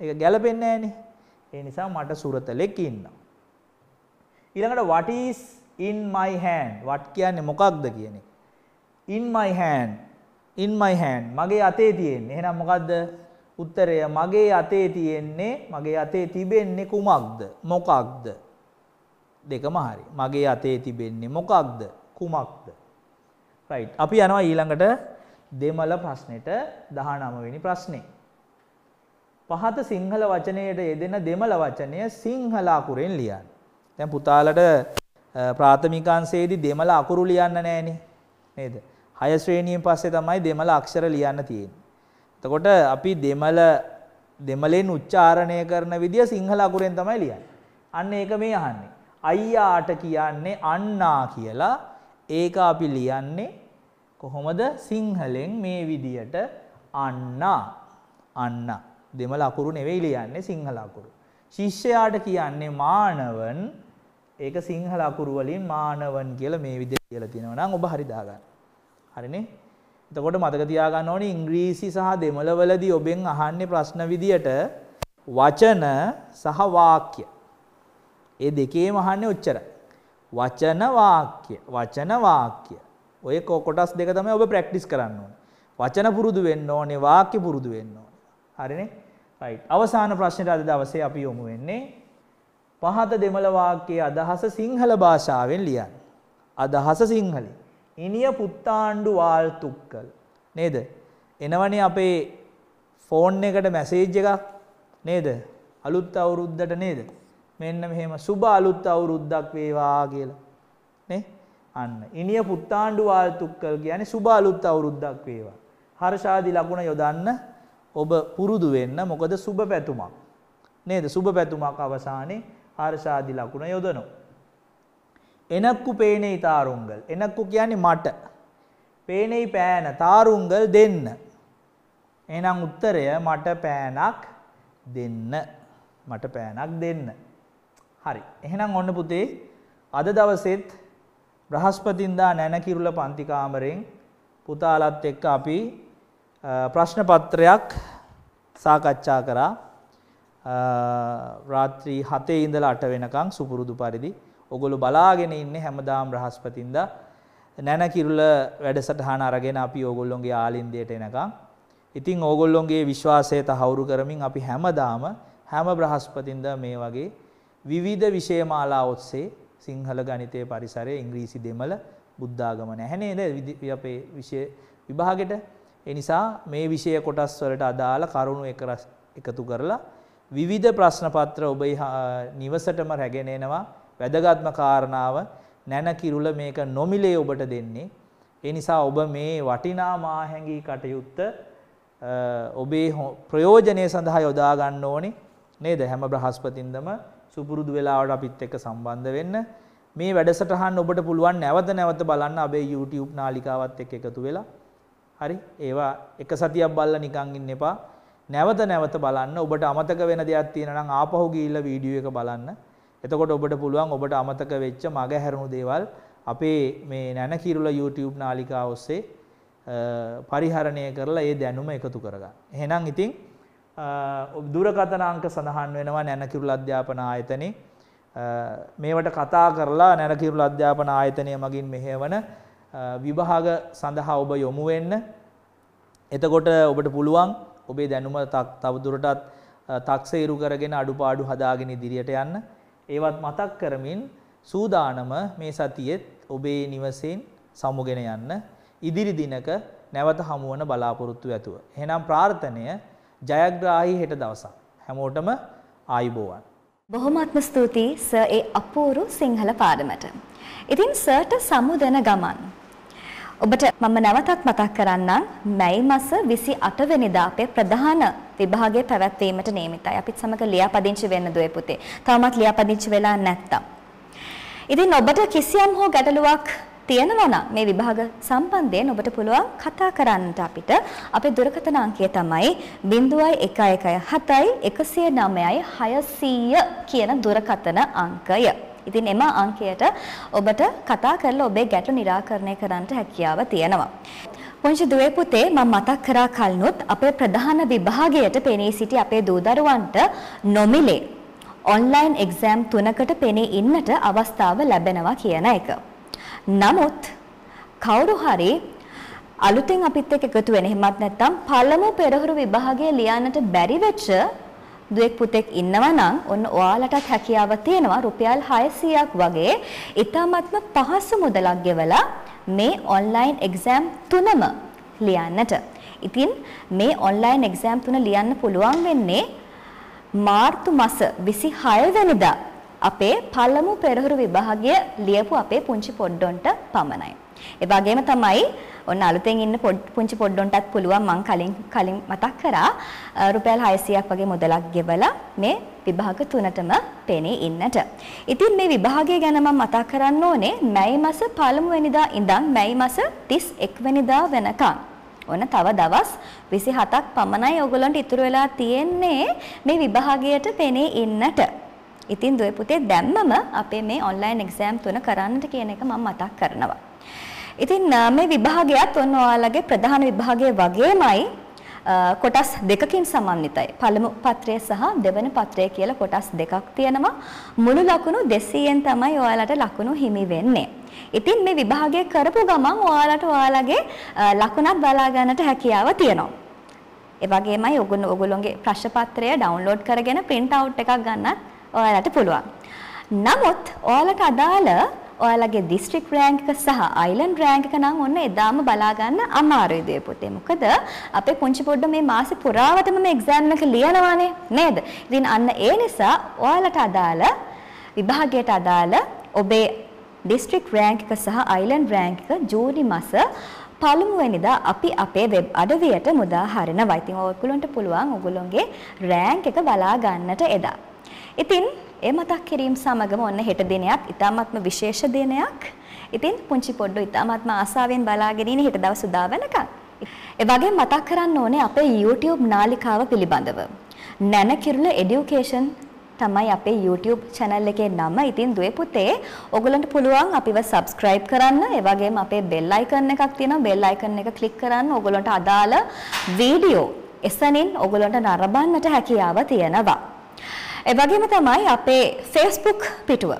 ඒක ගැලපෙන්නේ නැහනේ ඒ නිසා මට සුරතලෙක් ඉන්නවා ඊළඟට what is in my hand what කියන්නේ මොකක්ද කියන එක. in my hand in my hand මගේ අතේ තියෙන්නේ. එහෙනම් මොකද්ද? උත්තරය මගේ අතේ තියෙන්නේ මගේ අතේ තිබෙන්නේ කුමක්ද? මොකක්ද? දෙකම හරි. මගේ අතේ තිබෙන්නේ මොකක්ද? කුමක්ද? right. අපි යනවා ඊළඟට දෙමළ ප්‍රශ්නෙට 19 වෙනි ප්‍රශ්නේ. පහත සිංහල වචනයට යෙදෙන දෙමළ වචනය සිංහල අකුරෙන් ලියන්න. දැන් පුතාලට ප්‍රාථමිකාංශයේදී දෙමළ අකුරු ලියන්න නෑනේ නේද? 6 ශ්‍රේණියෙන් පස්සේ තමයි දෙමළ අක්ෂර ලියන්න තියෙන්නේ. එතකොට අපි දෙමළ දෙමළෙන් උච්චාරණය කරන විදිය සිංහල අකුරෙන් තමයි ලියන්නේ. අන්න ඒක මේ අහන්නේ. අයියාට කියන්නේ අන්නා කියලා ඒක අපි ලියන්නේ කොහොමද සිංහලෙන් මේ විදියට අන්නා අන්න දෙමළ අකුරු නෙවෙයි ලියන්නේ සිංහල අකුරු. ශිෂ්‍යයාට කියන්නේ මානවන් ඒක සිංහල අකුරු වලින් මානවන් කියලා මේ විදිහට කියලා තියෙනවා නම් ඔබ හරි දාගන්න. හරිනේ? එතකොට මතක තියාගන්න ඕනේ ඉංග්‍රීසි සහ දෙමළවලදී ඔබෙන් අහන්නේ ප්‍රශ්න විදියට වචන සහ වාක්‍ය. ඒ දෙකේම අහන්නේ උච්චරයි. වචන වාක්‍ය වචන වාක්‍ය ඔය කොටස් දෙක තමයි ඔබ ප්‍රැක්ටිස් කරන්න ඕනේ. වචන පුරුදු වෙන්න ඕනේ වාක්‍ය පුරුදු වෙන්න ඕනේ. හරිනේ? රයිට්. අවසාන ප්‍රශ්නෙට අද දවසේ අපි යොමු වෙන්නේ පහත දෙමළ වාක්‍යයේ අදහස සිංහල භාෂාවෙන් ලියන්න. අදහස සිංහලෙන්. ඉනිය පුත්තාණ්ඩු වාල්තුක්කල් නේද? එනවනේ අපේ ෆෝන් එකට මැසේජ් එකක් නේද? අලුත් අවුරුද්දට නේද? මෙන්න මෙහෙම සුබ අලුත් අවුරුද්දක් වේවා කියලා. නේ? අන්න. ඉනිය පුත්තාණ්ඩු වාල්තුක්කල් කියන්නේ සුබ අලුත් අවුරුද්දක් වේවා. හර්ෂාදි ලකුණ යොදන්න ඔබ පුරුදු වෙන්න මොකද සුබ පැතුමක්. නේද? සුබ පැතුමක් අවසානයේ හර්ෂාදි ලකුණ යොදනවා. එනක්කු පේනෙයි තාරුංගල්. එනක්කු කියන්නේ මට. පේනෙයි පෑන තාරුංගල් දෙන්න. එහෙනම් උත්තරය මට පෑනක් දෙන්න. මට පෑනක් දෙන්න. හරි. එහෙනම් ඔන්න පුතේ අද දවසෙත් බ්‍රහස්පතින්දා නැනකිරුල පන්ති කාමරෙන් පුතාලත් එක්ක අපි ප්‍රශ්න පත්‍රයක් සාකච්ඡා කරා. රාත්‍රී හතේ ඉඳලා අට වෙනකං සුපුරුදු පරිදි ඔගොලු බලාගෙන ඉන්න හැමදාම් රහස්පතින්ද නැනකිරුල වැඩසටහන අරගෙන අපි ඕගොල්ලොන්ගේ ආලින්දයට එනකං. ඉතිං ඕගොල්ලොන්ගේ විශ්වාසය තහවුරු කරමින් අපි හැමදාම හැම බ්‍රහස්පතින්ද මේ වගේ විවිධ විෂයමාලා ඔත්සේ සිංහල ගනිතය පරිසරය ඉංග්‍රීසි දෙමල බුද්ධාගම නැහැනේද අපේ විෂය විභාගෙට එනිසා මේ විෂය කොටස් වලට අදාළ කරුණු එකතු කරලා විවිධ ප්‍රශ්නපත්‍ර ඔබ නිවසටම රැගෙන එනවා වැදගත්ම කාරණාව නැන කිරුල මේක නොමිලේ ඔබට දෙන්නේ ඒ නිසා ඔබ මේ වටිනා මාහැඟී කටයුත්ත ඔබේ ප්‍රයෝජනය සඳහා යොදා ගන්න ඕනේ නේද හැම බ්‍රහස්පතින්දම සුපුරුදු වෙලාවට අපිත් එක්ක සම්බන්ධ වෙන්න මේ වැඩසටහන් ඔබට පුළුවන් නැවත නැවත බලන්න අපේ YouTube නාලිකාවත් එක්ක එකතු වෙලා හරි ඒවා එක සතියක් බලලා නිකන් ඉන්න එපා නැවත නැවත බලන්න ඔබට අමතක වෙන දෙයක් තියෙනවා නම් ආපහු ගිහිල්ලා වීඩියෝ එක බලන්න. එතකොට ඔබට පුළුවන් ඔබට අමතක වෙච්ච මග හැරුණු දේවල් අපේ මේ නැන කිරුල YouTube නාලිකාව ඔස්සේ පරිහරණය කරලා ඒ දැනුම එකතු කරගන්න. එහෙනම් ඉතින් දුරකථන අංක සඳහන් වෙනවා නැන කිරුල අධ්‍යාපන ආයතනයේ මේවට කතා කරලා නැන කිරුල අධ්‍යාපන ආයතනය මගින් මෙහෙවන විභාග සඳහා ඔබ යොමු වෙන්න. එතකොට ඔබට පුළුවන් ඔබේ දැනුම තවදුරටත් තක්සේරු කරගෙන අඩුපාඩු හදාගෙන ඉදිරියට යන්න ඒවත් මතක් කරමින් සූදානම මේ සතියෙත් ඔබේ නිවසෙන් සමුගෙන යන්න ඉදිරි දිනක නැවත හමුවන බලාපොරොත්තු ඇතුව. එහෙනම් ප්‍රාර්ථනය ජයග්‍රාහි හෙට දවසක්. හැමෝටම ආයිබෝවන්. බොහොමත්ම ස්තුතියි සර් ඒ අපූරු සිංහල පාඩමට. ඉතින් සර්ට සමුදන ගමන් ඔබට මම නැවතත් මතක් කරන්නම් මැයි මස 28 වෙනිදා අපේ ප්‍රධාන විභාගයේ පැවැත්වීමට නියමිතයි. අපිත් සමග ලියාපදිංචි වෙන්න දුවේ පුතේ. තවමත් ලියාපදිංචි වෙලා නැත්තම්. ඉතින් ඔබට කිසියම් හෝ ගැටලුවක් තියෙනවා නම් මේ විභාග සම්බන්ධයෙන් ඔබට පුළුවන් කතා කරන්නට අපිට අපේ දුරකථන අංකය තමයි 0117 109 600 කියන දුරකථන අංකය. ඉතින් එම අංකයට ඔබට කතා කරලා ඔබේ ගැටලු निराකරණය කරන්නට හැකියාව තියෙනවා. පුංචි දුවේ පුතේ මම මතක් කරා කලනොත් අපේ ප්‍රධාන විභාගයට පෙනී සිටි අපේ දූ දරුවන්ට නොමිලේ ඔන්ලයින් එක්සෑම් තුනකට පෙනී ඉන්නට අවස්ථාව ලැබෙනවා කියන එක. නමුත් කවුරු හරි අලුතෙන් අපිත් එක්ක එකතු වෙන. එහෙමත් නැත්නම් පළමු පෙරහුරු විභාගය ලියන්නට බැරි වෙච්ච දුවෙක් පුතෙක් ඉන්නවා නම් ඔන්න ඔයාලටත් හැකියාව තියෙනවා රුපියල් 600ක් වගේ ඉතාමත්ම පහසු මුදලක් ගෙවලා මේ ඔන්ලයින් එක්සෑම් තුනම ලියන්නට. ඉතින් මේ ඔන්ලයින් එක්සෑම් තුන ලියන්න පුළුවන් වෙන්නේ මාර්තු මස 26 වෙනිදා අපේ පළමු පෙරහුරු විභාගය ලියපු අපේ පුංචි පොඩ්ඩොන්ට පමණයි. ඒ වගේම තමයි ඔන්න අලුතෙන් ඉන්න පුංචි පොඩ්ඩොන්ටත් පුළුවන් මං කලින් කලින් මතක් කරා රුපියල් 600ක් වගේ මුදලක් ගෙවලා මේ විභාග තුනටම පෙනී ඉන්නට. ඉතින් මේ විභාගය ගැන මම මතක් කරන්න ඕනේ මැයි මාස 1 වෙනිදා ඉඳන් මැයි මාස 31 වෙනිදා වෙනකම්. ඔන්න තව දවස් 27ක් පමණයි ඔයගොල්ලන්ට ඉතුරු වෙලා තියෙන්නේ මේ විභාගයට පෙනී ඉන්නට. ඉතින් දුවේ පුතේ දැම්මම අපේ මේ ඔන්ලයින් එක්සෑම් තුන කරන්නට කියන එක මම මතක් කරනවා. ඉතින් මේ විභාගයත් ඔන්න ඔයාලගේ ප්‍රධාන විභාගය වගේමයි කොටස් දෙකකින් සමන්විතයි. පළමු පත්‍රය සහ දෙවන පත්‍රය කියලා කොටස් දෙකක් තියෙනවා. මුළු ලකුණු 200න් තමයි ඔයාලට ලකුණු හිමි වෙන්නේ. ඉතින් මේ විභාගය කරපු ගමන් ඔයාලට ඔයාලගේ ලකුණත් බලා ගන්නට හැකියාව තියෙනවා. ඒ වගේමයි ඔයගොල්ලෝගේ ප්‍රශ්න පත්‍රය ඩවුන්ලෝඩ් කරගෙන print out එකක් ගන්නත් ඔයාලට පුළුවන්. නමුත් ඔයාලට අදාළ ඔයාලගේ දිස්ත්‍රික් රෑන්ක් එක සහ අයිලන්ඩ් රෑන්ක් එක නම් ඔන්න එදාම බලා ගන්න අමාරුයි දුවේ පුතේ. මොකද අපේ පුංචි පොඩ්ඩ මේ මාසේ පුරාවටම මේ එක්සෑම් එක ලියනවානේ නේද? ඉතින් අන්න ඒ නිසා ඔයාලට අදාළ විභාගයට අදාළ ඔබේ දිස්ත්‍රික් රෑන්ක් එක සහ අයිලන්ඩ් රෑන්ක් එක ජූනි මාස පළමුුවනිදා අපි අපේ වෙබ් අඩවියට මුදා හරින වයිතින් ඔයකුලොන්ට පුළුවන් උගුලොන්ගේ රෑන්ක් එක බලා ගන්නට එදා. ඉතින් ඒ මතක් කිරීම සමගම ඔන්න හෙට දිනයක් ඉතාමත්ම විශේෂ දිනයක්. ඉතින් පුංචි පොඩ්ඩෝ ඉතාමත්ම ආසාවෙන් බලාගෙන ඉන්නේ හෙට දවස් උදා වෙනකන්. ඒ වගේම මතක් කරන්න ඕනේ අපේ YouTube නාලිකාව පිළිබඳව. නැන කිරුළ এඩියුකේෂන් තමයි අපේ YouTube channel එකේ නම. ඉතින් දුවේ පුතේ ඔයගලන්ට පුළුවන් අපිව subscribe කරන්න. ඒ වගේම අපේ bell icon එකක් තියෙනවා. bell icon එක click කරන්න ඔයගලන්ට අදාළ වීඩියෝ එසනින් ඔයගලන්ට නරඹන්නට හැකියාව තියෙනවා. ඒ වගේම තමයි අපේ Facebook පිටුව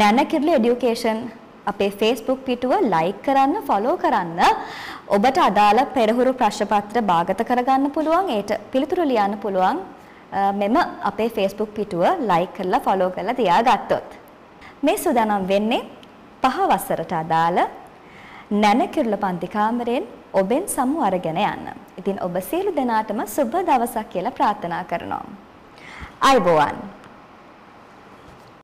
නැන කිරළු এডুকেෂන් අපේ Facebook පිටුව ලයික් කරන්න ෆලෝ කරන්න ඔබට අදාළ පෙරහුරු ප්‍රශ්න පත්‍ර බාගත කරගන්න පුළුවන් ඒට පිළිතුරු ලියන්න පුළුවන් මෙම අපේ ෆේස්බුක් පිටුව ලයි කරලා ෆලෝ කරලා තියාගත්තොත්. මේ සුදනම් වෙන්නේ පහ වසරට අදාළ නැනකිරුල පන්තිකාමරයෙන් ඔබෙන් සමු අරගෙන යන්න. ඉතින් ඔබ සියලු දෙනාටම සුබ දවසක් කියලා ප්‍රාර්ථනා කරනවා. අයිබෝවන්